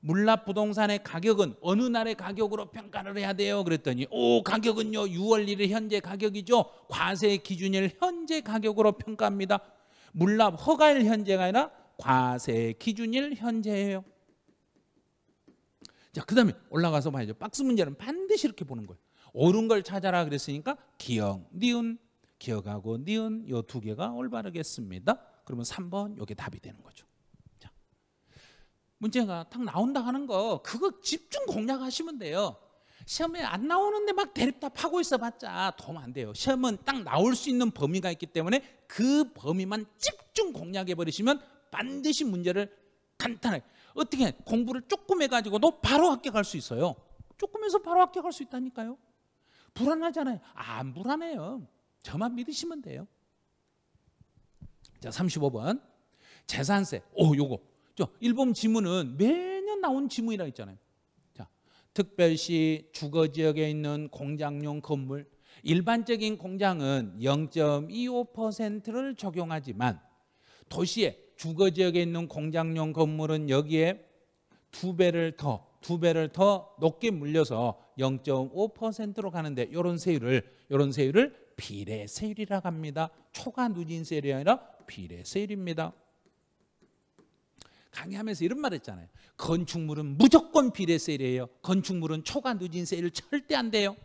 물납 부동산의 가격은 어느 날의 가격으로 평가를 해야 돼요? 그랬더니 오 가격은요 6월 1일 현재 가격이죠. 과세 기준일 현재 가격으로 평가합니다. 물납 허가일 현재가 아니라 과세 기준일 현재예요. 자, 그다음에 올라가서 봐야죠. 박스 문제는 반드시 이렇게 보는 거예요. 옳은 걸 찾아라 그랬으니까 기억, 니은, 기억하고 니은 요 두 개가 올바르겠습니다. 그러면 3번 요게 답이 되는 거죠. 문제가 딱 나온다 하는 거 그거 집중 공략하시면 돼요. 시험에 안 나오는데 막 대립답하고 있어봤자 도움 안 돼요. 시험은 딱 나올 수 있는 범위가 있기 때문에 그 범위만 집중 공략해 버리시면 반드시 문제를 간단하게 어떻게 공부를 조금 해가지고도 바로 합격할 수 있어요. 조금 해서 바로 합격할 수 있다니까요. 불안하잖아요. 아, 안 불안해요. 저만 믿으시면 돼요. 자, 35번. 재산세. 오, 요거 저 일본 지문은 매년 나온 지문이라 했잖아요. 자, 특별시 주거 지역에 있는 공장용 건물 일반적인 공장은 0.25%를 적용하지만 도시에 주거 지역에 있는 공장용 건물은 여기에 두 배를 더, 두 배를 더 높게 물려서 0.5%로 가는데 이런 세율을 이런 세율을 비례 세율이라 합니다. 초과 누진 세율이 아니라 비례 세율입니다. 강의하면서 이런 말 했잖아요. 건축물은 무조건 비례 세일이에요. 건축물은 초과 누진 세일 절대 안 돼요.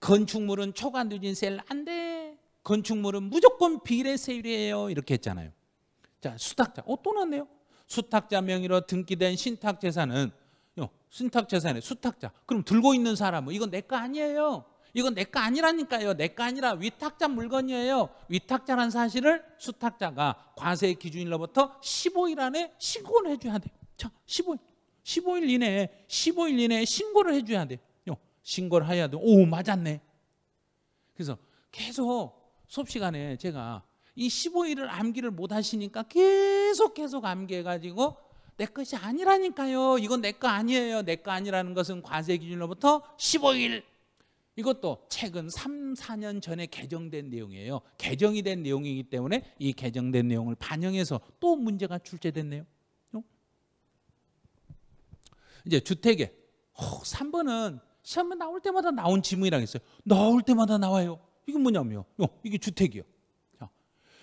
건축물은 초과 누진 세일 안 돼. 건축물은 무조건 비례 세일이에요. 이렇게 했잖아요. 자, 수탁자. 어, 또 났네요. 수탁자 명의로 등기된 신탁 재산은 요, 어, 신탁 재산의 수탁자. 그럼 들고 있는 사람은 이건 내 거 아니에요. 이건 내 거 아니라니까요. 내 거 아니라 위탁자 물건이에요. 위탁자란 사실을 수탁자가 과세 기준일로부터 15일 안에 신고를 해줘야 돼요. 자, 15일. 15일 이내에 15일 이내에 신고를 해줘야 돼요. 신고를 해야 돼. 오 맞았네. 그래서 계속 수업 시간에 제가 이 15일을 암기를 못 하시니까 계속 계속 암기해가지고 내 것이 아니라니까요. 이건 내 거 아니에요. 내 거 아니라는 것은 과세 기준으로부터 15일 이것도 최근 3, 4년 전에 개정된 내용이에요. 개정이 된 내용이기 때문에 이 개정된 내용을 반영해서 또 문제가 출제됐네요. 이제 주택에 3번은 어, 시험에 나올 때마다 나온 지문이라고 했어요. 나올 때마다 나와요. 이게 뭐냐면요. 이게 주택이요. 자,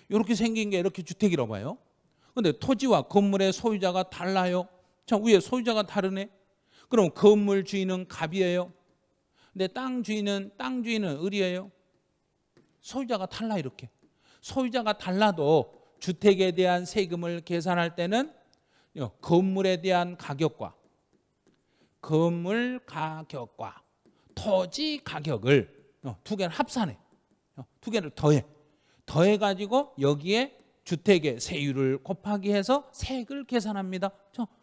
이렇게 생긴 게 이렇게 주택이라고 봐요. 근데 토지와 건물의 소유자가 달라요. 자, 위에 소유자가 다르네. 그럼 건물 주인은 갑이에요. 근데 땅 주인은 땅 주인은 을이에요. 소유자가 달라 이렇게. 소유자가 달라도 주택에 대한 세금을 계산할 때는 건물에 대한 가격과 건물 가격과 토지 가격을 두 개를 합산해. 두 개를 더해. 더해 가지고 여기에 주택의 세율을 곱하기 해서 세액을 계산합니다.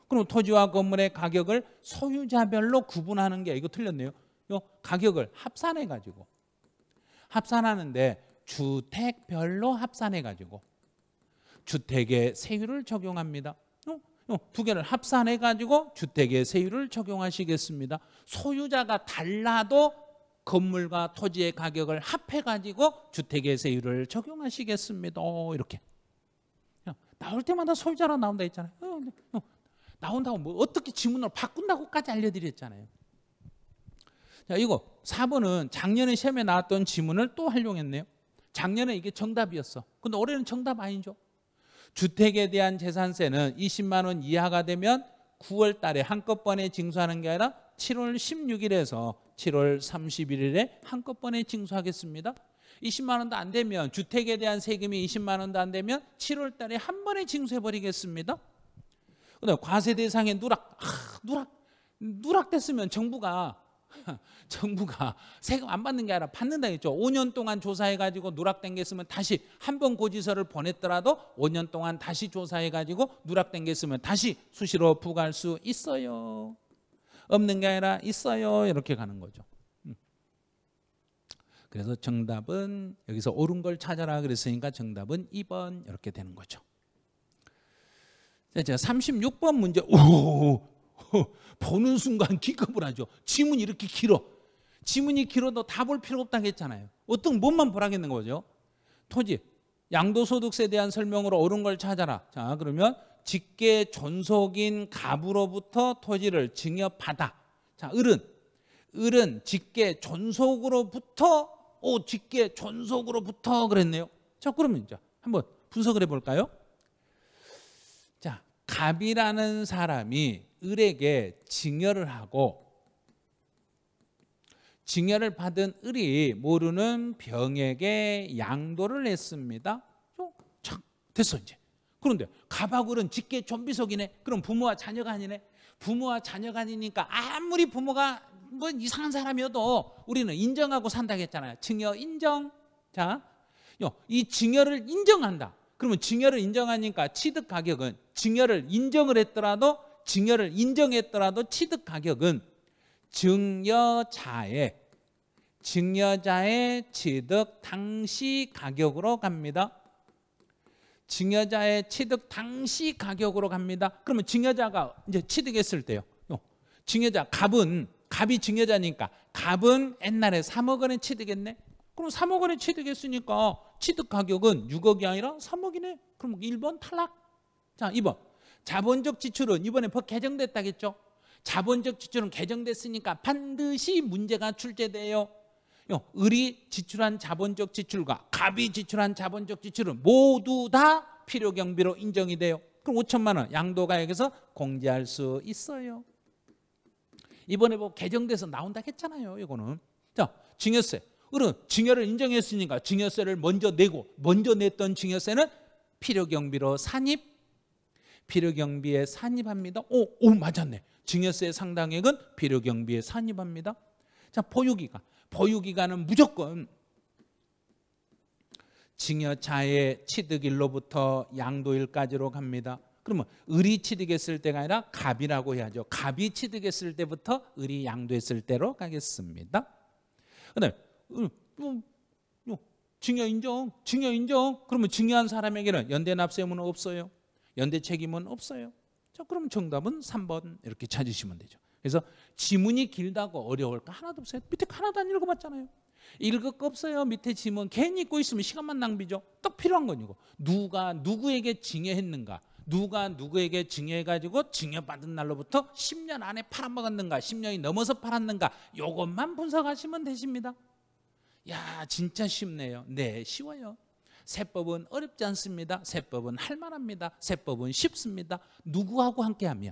그럼 토지와 건물의 가격을 소유자별로 구분하는 게 이거 틀렸네요. 요 가격을 합산해 가지고 합산하는데 주택별로 합산해 가지고 주택의 세율을 적용합니다. 두 개를 합산해 가지고 주택의 세율을 적용하시겠습니다. 소유자가 달라도 건물과 토지의 가격을 합해 가지고 주택의 세율을 적용하시겠습니다. 어, 이렇게 나올 때마다 소유자로 나온다 했잖아요. 어, 어, 나온다고 뭐 어떻게 지문을 바꾼다고까지 알려드렸잖아요. 자, 이거 4번은 작년에 시험에 나왔던 지문을 또 활용했네요. 작년에 이게 정답이었어. 근데 올해는 정답 아니죠. 주택에 대한 재산세는 20만 원 이하가 되면 9월 달에 한꺼번에 징수하는 게 아니라 7월 16일에서 7월 31일에 한꺼번에 징수하겠습니다. 20만 원도 안 되면 주택에 대한 세금이 20만 원도 안 되면 7월 달에 한 번에 징수해 버리겠습니다. 근데 과세 대상의 누락 아, 누락 누락됐으면 정부가 정부가 세금 안 받는 게 아니라 받는다 했죠. 5년 동안 조사해 가지고 누락된 게 있으면 다시 한 번 고지서를 보냈더라도 5년 동안 다시 조사해 가지고 누락된 게 있으면 다시 수시로 부과할 수 있어요. 없는 게 아니라 있어요. 이렇게 가는 거죠. 음. 그래서 정답은 여기서 옳은 걸 찾아라 그랬으니까 정답은 2번 이렇게 되는 거죠. 제가 36번 문제 오 보는 순간 기겁을 하죠. 지문이 이렇게 길어. 지문이 길어도 다 볼 필요 없다고 했잖아요. 어떤 몸만 보라겠는 거죠. 토지, 양도소득세 에 대한 설명으로 옳은 걸 찾아라. 자, 그러면 직계 존속인 갑으로부터 토지를 증여받아. 자, 을은 을은 직계 존속으로부터 오 직계 존속으로부터 그랬네요. 자, 그러면 이제 한번 분석을 해볼까요? 자, 갑이라는 사람이 을에게 증여를 하고 증여를 받은 을이 모르는 병에게 양도를 했습니다. 참 됐어 이제. 그런데 가박을은 직계 좀비속이네. 그럼 부모와 자녀가 아니네. 부모와 자녀가 아니니까 아무리 부모가 뭐 이상한 사람이어도 우리는 인정하고 산다 했잖아요. 증여 인정. 자, 이 증여를 인정한다. 그러면 증여를 인정하니까 취득 가격은 증여를 인정을 했더라도 증여를 인정했더라도 취득 가격은 증여자의 증여자의 취득 당시 가격으로 갑니다. 증여자의 취득 당시 가격으로 갑니다. 그러면 증여자가 이제 취득했을 때요. 어, 증여자 값은 값이 증여자니까 값은 옛날에 3억 원에 취득했네. 그럼 3억 원에 취득했으니까 취득 가격은 6억이 아니라 3억이네. 그럼 1번 탈락. 자, 2번. 자본적 지출은 이번에 법 개정됐다겠죠? 자본적 지출은 개정됐으니까 반드시 문제가 출제돼요. 을이 지출한 자본적 지출과 갑이 지출한 자본적 지출은 모두 다 필요 경비로 인정이 돼요. 그럼 5천만 원 양도가액에서 공제할 수 있어요. 이번에 뭐 개정돼서 나온다 했잖아요. 이거는 자 증여세. 을은 증여를 인정했으니까 증여세를 먼저 내고 먼저 냈던 증여세는 필요 경비로 산입 필요경비에 산입합니다. 오, 오 맞았네. 증여세 상당액은 비료경비에 산입합니다. 자, 보유기간. 보유기간은 무조건 증여자의 취득일로부터 양도일까지로 갑니다. 그러면 을이 취득했을 때가 아니라 갑이라고 해야죠. 갑이 취득했을 때부터 을이 양도했을 때로 가겠습니다. 그다음 음, 음, 음, 증여 인정, 증여 인정. 그러면 증여한 사람에게는 연대 납세의무 없어요. 연대 책임은 없어요. 자, 그럼 정답은 3번 이렇게 찾으시면 되죠. 그래서 지문이 길다고 어려울까 하나도 없어요. 밑에 하나도 안 읽어봤잖아요. 읽을 거 없어요. 밑에 지문 괜히 읽고 있으면 시간만 낭비죠. 딱 필요한 건이고 누가 누구에게 징해했는가 누가 누구에게 증여해가지고 증여받은 날로부터 10년 안에 팔아먹었는가 10년이 넘어서 팔았는가 이것만 분석하시면 되십니다 야 진짜 쉽네요 네 쉬워요 세법은 어렵지 않습니다. 세법은 할만합니다. 세법은 쉽습니다. 누구하고 함께하며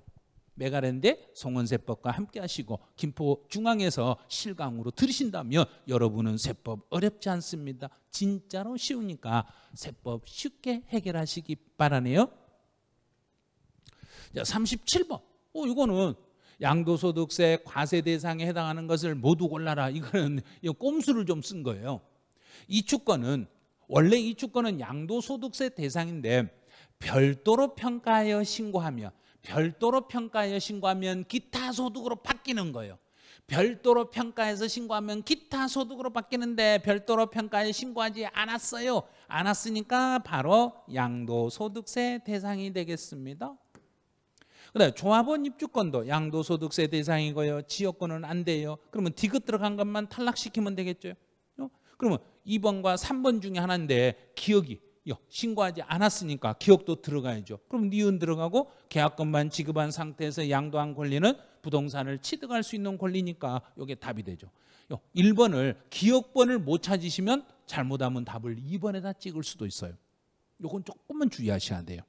메가랜드 송원세법과 함께하시고 김포 중앙에서 실강으로 들으신다면 여러분은 세법 어렵지 않습니다. 진짜로 쉬우니까 세법 쉽게 해결하시기 바라네요. 자, 37번. 어, 이거는 양도소득세 과세 대상에 해당하는 것을 모두 골라라. 이거는 꼼수를 좀 쓴 거예요. 이주권은 원래 이 주권은 양도소득세 대상인데 별도로 평가하여 신고하면 별도로 평가하여 신고하면 기타 소득으로 바뀌는 거예요. 별도로 평가해서 신고하면 기타 소득으로 바뀌는데 별도로 평가해 신고하지 않았어요. 않았으니까 바로 양도소득세 대상이 되겠습니다. 그다음 조합원 입주권도 양도소득세 대상이고요. 지역권은 안 돼요. 그러면 디귿 들어간 것만 탈락시키면 되겠죠. 그러면 2번과 3번 중에 하나인데 기억이 신고하지 않았으니까 기억도 들어가야죠. 그럼 니은 들어가고 계약금만 지급한 상태에서 양도한 권리는 부동산을 취득할 수 있는 권리니까 이게 답이 되죠. 1번을 기억번을 못 찾으시면 잘못하면 답을 2번에다 찍을 수도 있어요. 이건 조금만 주의하셔야 돼요.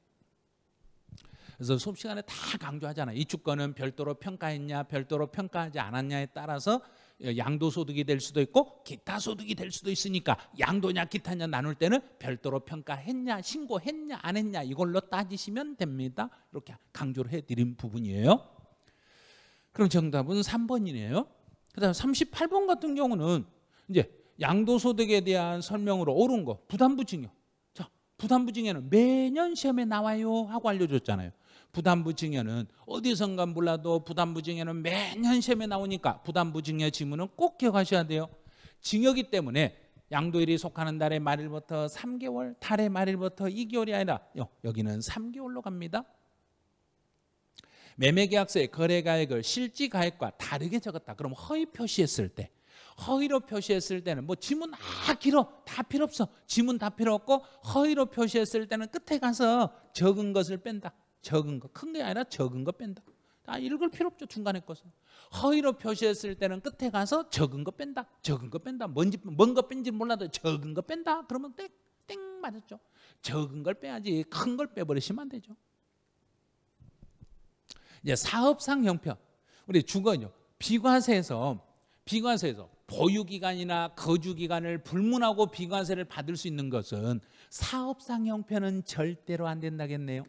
그래서 수업 시간에 다 강조하잖아요. 이 주권은 별도로 평가했냐 별도로 평가하지 않았냐에 따라서 예, 양도 소득이 될 수도 있고 기타 소득이 될 수도 있으니까 양도냐 기타냐 나눌 때는 별도로 평가했냐 신고했냐 안 했냐 이걸로 따지시면 됩니다. 이렇게 강조를 해드린 부분이에요. 그럼 정답은 3번이네요. 그다음 38번 같은 경우는 이제 양도 소득에 대한 설명으로 옳은 거 부담부증요. 자 부담부증에는 매년 시험에 나와요 하고 알려줬잖아요. 부담부증여는 어디선가 몰라도 부담부증여는 매년 시험에 나오니까 부담부증여 지문은 꼭 기억하셔야 돼요. 징역이 때문에 양도일이 속하는 달의 말일부터 3개월, 달의 말일부터 2개월이 아니라 여기는 3개월로 갑니다. 매매계약서의 거래가액을 실지가액과 다르게 적었다. 그럼 허위 표시했을 때 허위로 표시했을 때는 뭐 지문 아 길어 다 필요 없어 지문 다 필요 없고 허위로 표시했을 때는 끝에 가서 적은 것을 뺀다 적은 거, 큰게 아니라 적은 거 뺀다. 아, 읽을 필요 없죠. 중간에 것은. 허위로 표시했을 때는 끝에 가서 적은 거 뺀다. 적은 거 뺀다. 뭔지 뭔거 뺀지 몰라도 적은 거 뺀다. 그러면 땡, 땡 맞았죠. 적은 걸 빼야지 큰 걸 빼버리시면 안 되죠. 이제 사업상 형편. 우리 주거요. 비과세에서 비과세에서 보유 기간이나 거주 기간을 불문하고 비과세를 받을 수 있는 것은 사업상 형편은 절대로 안 된다겠네요.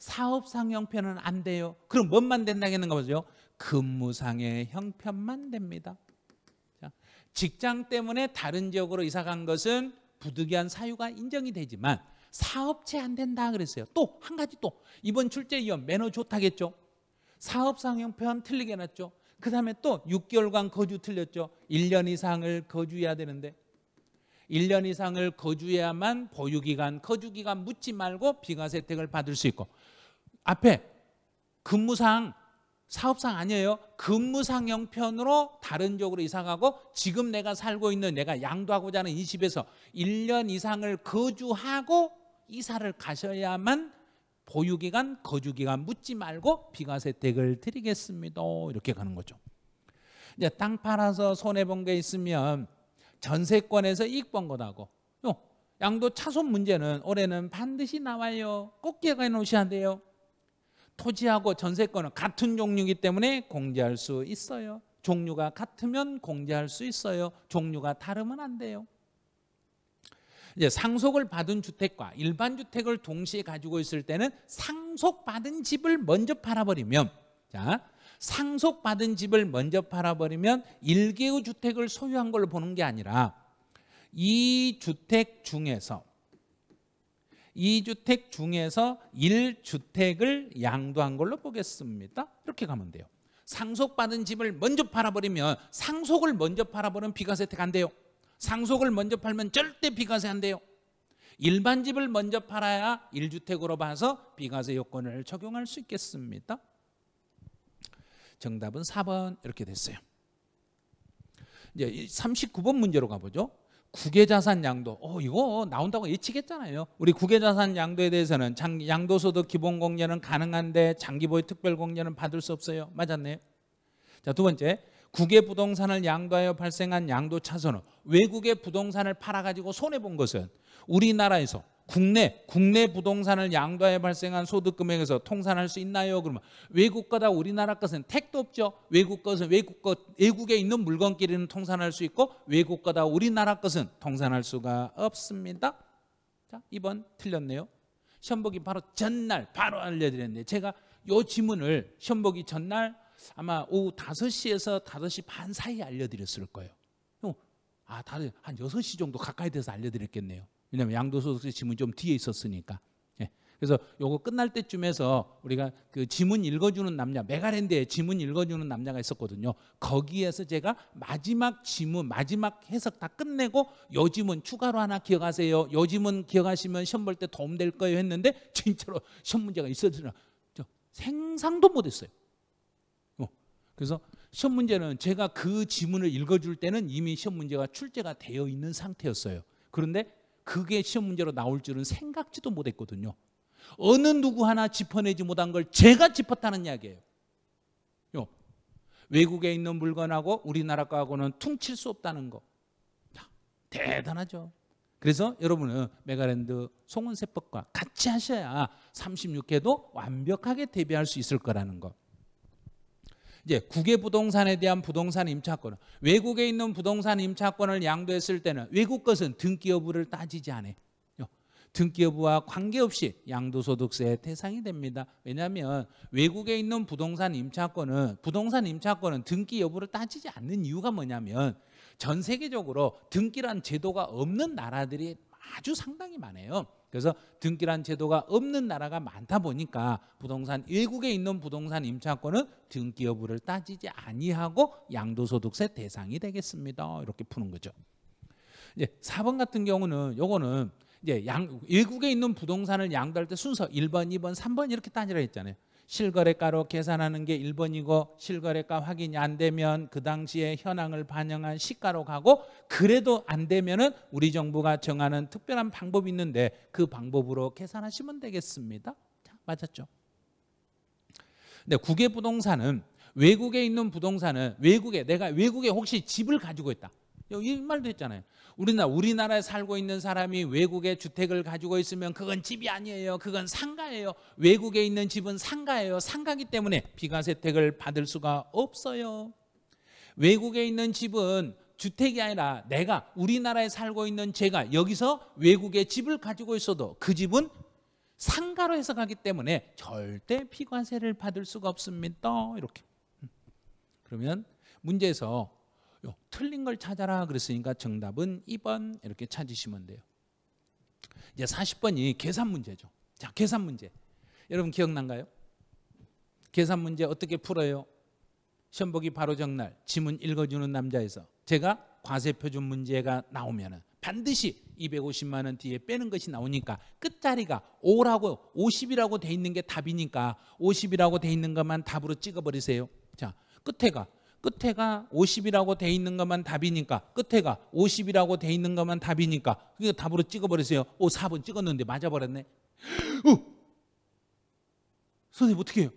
사업상 형편은 안 돼요. 그럼 뭔만 된다겠는가 보죠. 근무상의 형편만 됩니다. 직장 때문에 다른 지역으로 이사 간 것은 부득이한 사유가 인정이 되지만 사업체 안 된다 그랬어요. 또 한 가지 또 이번 출제위원 매너 좋다겠죠. 사업상 형편 틀리게 놨죠그 다음에 또 6개월간 거주 틀렸죠. 1년 이상을 거주해야 되는데 1년 이상을 거주해야만 보유기간, 거주기간 묻지 말고 비과세 혜택을 받을 수 있고 앞에 근무상 사업상 아니에요. 근무상 형편으로 다른 쪽으로 이사가고 지금 내가 살고 있는 내가 양도하고자 하는 이 집에서 1년 이상을 거주하고 이사를 가셔야만 보유기간, 거주기간 묻지 말고 비과세 혜택을 드리겠습니다. 이렇게 가는 거죠. 이제 땅 팔아서 손해본 게 있으면 전세권에서 이익 본 거다고. 어, 양도 차손 문제는 올해는 반드시 나와요. 꼭 기억해 놓으셔야 돼요. 토지하고 전세권은 같은 종류이기 때문에 공제할 수 있어요. 종류가 같으면 공제할 수 있어요. 종류가 다르면 안 돼요. 이제 상속을 받은 주택과 일반 주택을 동시에 가지고 있을 때는 상속받은 집을 먼저 팔아버리면 자 상속받은 집을 먼저 팔아버리면 일개의 주택을 소유한 걸로 보는 게 아니라 이 주택 중에서 2주택 중에서 1주택을 양도한 걸로 보겠습니다. 이렇게 가면 돼요. 상속받은 집을 먼저 팔아버리면 상속을 먼저 팔아버리면 비과세 혜택 안 돼요. 상속을 먼저 팔면 절대 비과세 안 돼요. 일반 집을 먼저 팔아야 1주택으로 봐서 비과세 요건을 적용할 수 있겠습니다. 정답은 4번 이렇게 됐어요. 이제 39번 문제로 가보죠. 국외자산 양도. 어, 이거 나온다고 예측했잖아요. 우리 국외자산 양도에 대해서는 장, 양도소득 기본 공제는 가능한데 장기보유 특별 공제는 받을 수 없어요. 맞았네요. 자, 두 번째. 국외 부동산을 양도하여 발생한 양도 차손은 외국의 부동산을 팔아 가지고 손해 본 것은 우리나라에서 국내 국내 부동산을 양도해 발생한 소득 금액에서 통산할 수 있나요? 그러면 외국 거다 우리나라 것은 택도 없죠. 외국 것은 외국 것 외국에 있는 물건끼리는 통산할 수 있고 외국 거다 우리나라 것은 통산할 수가 없습니다. 자, 이번 틀렸네요. 현복이 바로 전날 바로 알려드렸는데 제가 요 지문을 현복이 전날 아마 오후 5시에서 5시 반 사이에 알려드렸을 거예요. 어, 아, 다들 한 6시 정도 가까이 돼서 알려드렸겠네요. 왜냐하면 양도소득세 지문좀 뒤에 있었으니까. 예. 그래서 요거 끝날 때쯤에서 우리가 그 지문 읽어주는 남자 메가랜드에 지문 읽어주는 남자가 있었거든요. 거기에서 제가 마지막 지문 마지막 해석 다 끝내고 요 지문 추가로 하나 기억하세요. 요 지문 기억하시면 시험 볼 때 도움 될 거예요 했는데 진짜로 시험 문제가 있었으나 저 생상도 못했어요. 어. 그래서 시험 문제는 제가 그 지문을 읽어줄 때는 이미 시험 문제가 출제가 되어 있는 상태였어요. 그런데 그게 시험 문제로 나올 줄은 생각지도 못했거든요. 어느 누구 하나 짚어내지 못한 걸 제가 짚었다는 이야기예요. 요. 외국에 있는 물건하고 우리나라 거하고는 퉁칠 수 없다는 거. 대단하죠. 그래서 여러분은 메가랜드 송원세법과 같이 하셔야 36회도 완벽하게 대비할 수 있을 거라는 거. 이제 국외 부동산에 대한 부동산 임차권 외국에 있는 부동산 임차권을 양도했을 때는 외국 것은 등기 여부를 따지지 않아요. 등기 여부와 관계없이 양도소득세의 대상이 됩니다. 왜냐하면 외국에 있는 부동산 임차권은 부동산 임차권은 등기 여부를 따지지 않는 이유가 뭐냐면 전 세계적으로 등기란 제도가 없는 나라들이 아주 상당히 많아요. 그래서 등기란 제도가 없는 나라가 많다 보니까 부동산 외국에 있는 부동산 임차권은 등기 여부를 따지지 아니하고 양도소득세 대상이 되겠습니다. 이렇게 푸는 거죠. 이제 4번 같은 경우는 요거는 이제 양 외국에 있는 부동산을 양도할 때 순서 1번, 2번, 3번 이렇게 따지라 했잖아요. 실거래가로 계산하는 게 1번이고 실거래가 확인이 안 되면 그 당시에 현황을 반영한 시가로 가고 그래도 안 되면은 우리 정부가 정하는 특별한 방법이 있는데 그 방법으로 계산하시면 되겠습니다. 자, 맞았죠? 근 국외 부동산은 외국에 있는 부동산은 외국에 내가 외국에 혹시 집을 가지고 있다. 이 말도 했잖아요. 우리나 우리나라에 살고 있는 사람이 외국에 주택을 가지고 있으면 그건 집이 아니에요. 그건 상가예요. 외국에 있는 집은 상가예요. 상가기 때문에 비과세 택을 받을 수가 없어요. 외국에 있는 집은 주택이 아니라 내가 우리나라에 살고 있는 제가 여기서 외국에 집을 가지고 있어도 그 집은 상가로 해석하기 때문에 절대 피과세를 받을 수가 없습니다. 이렇게. 음. 그러면 문제에서 요, 틀린 걸 찾아라 그랬으니까 정답은 2번 이렇게 찾으시면 돼요. 이제 40번이 계산 문제죠. 자, 계산 문제. 여러분 기억난가요? 계산 문제 어떻게 풀어요? 시험 보기 바로 전날 지문 읽어주는 남자에서 제가 과세표준 문제가 나오면 반드시 250만 원 뒤에 빼는 것이 나오니까 끝자리가 5라고 50이라고 돼 있는 게 답이니까 50이라고 돼 있는 것만 답으로 찍어버리세요. 자 끝에가 끝에가 50이라고 돼 있는 것만 답이니까 끝에가 50이라고 돼 있는 것만 답이니까 그게 답으로 찍어버리세요. 오 4번 찍었는데 맞아버렸네. 어! 선생님 어떻게 해요?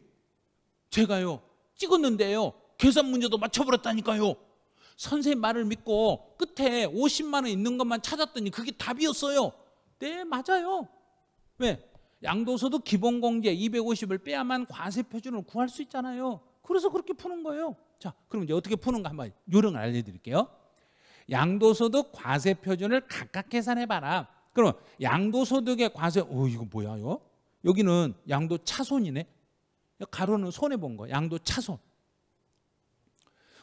제가요 찍었는데요 계산 문제도 맞춰버렸다니까요. 선생님 말을 믿고 끝에 50만 원 있는 것만 찾았더니 그게 답이었어요. 네 맞아요. 왜? 양도소득 기본공제 250을 빼야만 과세 표준을 구할 수 있잖아요. 그래서 그렇게 푸는 거예요. 자, 그럼 이제 어떻게 푸는가 한번 요령을 알려드릴게요. 양도소득 과세 표준을 각각 계산해 봐라. 그럼 양도소득의 과세, 어 이거 뭐야 요? 여기는 양도 차손이네. 가로는 손해 본 거, 양도 차손.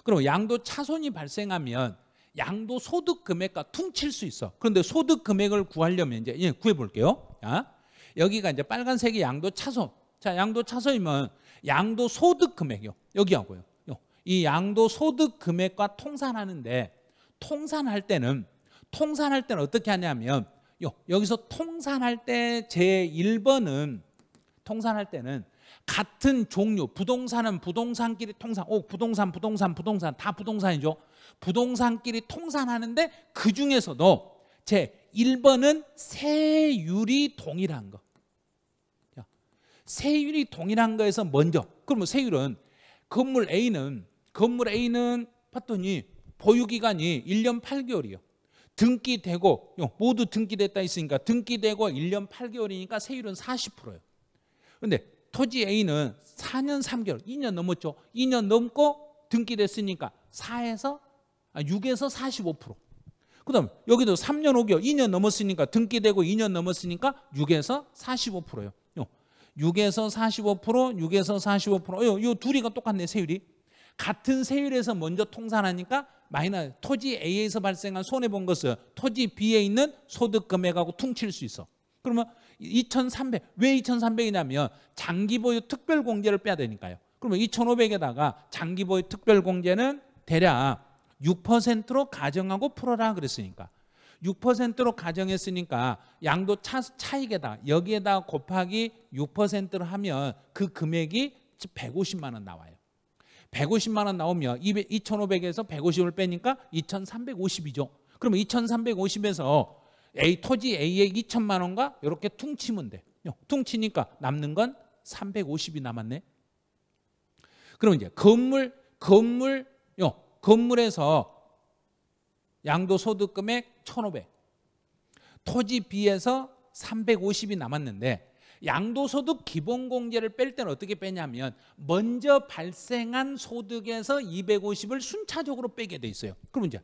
그럼 양도 차손이 발생하면 양도 소득 금액과 퉁칠 수 있어. 그런데 소득 금액을 구하려면 이제 예, 구해 볼게요. 자, 여기가 이제 빨간색이 양도 차손. 자, 양도 차손이면 양도 소득 금액이요. 여기하고요. 이 양도 소득 금액과 통산하는데 통산할 때는 통산할 때는 어떻게 하냐면 요, 여기서 통산할 때 제1번은 통산할 때는 같은 종류 부동산은 부동산끼리 통산 오 부동산 부동산 부동산 다 부동산이죠 부동산끼리 통산하는데 그 중에서도 제 1번은 세율이 동일한 거 세율이 동일한 거에서 먼저 그러면 세율은 건물 A는 건물 A는 봤더니 보유 기간이 1년 8개월이요. 등기되고 모두 등기됐다 있으니까 등기되고 1년 8개월이니까 세율은 40%예요. 근데 토지 A는 4년 3개월, 2년 넘었죠. 2년 넘고 등기됐으니까 4에서 아, 6에서 45%. 그다음 여기도 3년 5개월, 2년 넘었으니까 등기되고 2년 넘었으니까 6에서 45%예요. 6에서 45%, 6에서 45%. 이거 둘이가 똑같네, 세율이. 같은 세율에서 먼저 통산하니까 마이너스 토지 A에서 발생한 손해 본 것을 토지 B에 있는 소득 금액하고 퉁칠 수 있어. 그러면 2,300. 왜 2,300이냐면 장기 보유 특별 공제를 빼야 되니까요. 그러면 2,500에다가 장기 보유 특별 공제는 대략 6%로 가정하고 풀어라 그랬으니까 6%로 가정했으니까 양도 차, 차익에다 여기에다 곱하기 6%로 하면 그 금액이 150만 원 나와요. 150만 원 나오면 2,500에서 150을 빼니까 2,350이죠. 그러면 2,350에서 A 토지 A에 2천만 원과 이렇게 퉁치면 돼. 퉁치니까 남는 건 350이 남았네. 그럼 이제 건물 건물 요 건물에서 양도 소득 금액 1,500. 토지 비에서 350이 남았는데 양도 소득 기본 공제를 뺄 때는 어떻게 빼냐면 먼저 발생한 소득에서 250을 순차적으로 빼게 돼 있어요. 그럼 이제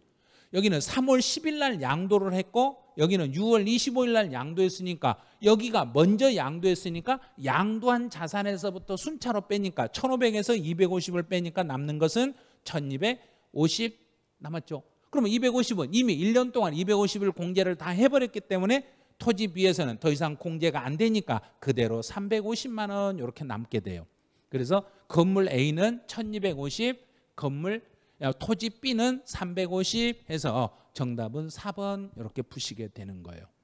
여기는 3월 10일 날 양도를 했고 여기는 6월 25일 날 양도했으니까 여기가 먼저 양도했으니까 양도한 자산에서부터 순차로 빼니까 1500에서 250을 빼니까 남는 것은 1250 남았죠. 그러면 250은 이미 1년 동안 250을 공제를 다 해버렸기 때문에 토지 비에서는 더 이상 공제가 안 되니까 그대로 350만 원 이렇게 남게 돼요. 그래서 건물 A는 1250, 건물 어, 토지 B는 350 해서 정답은 4번 이렇게 푸시게 되는 거예요.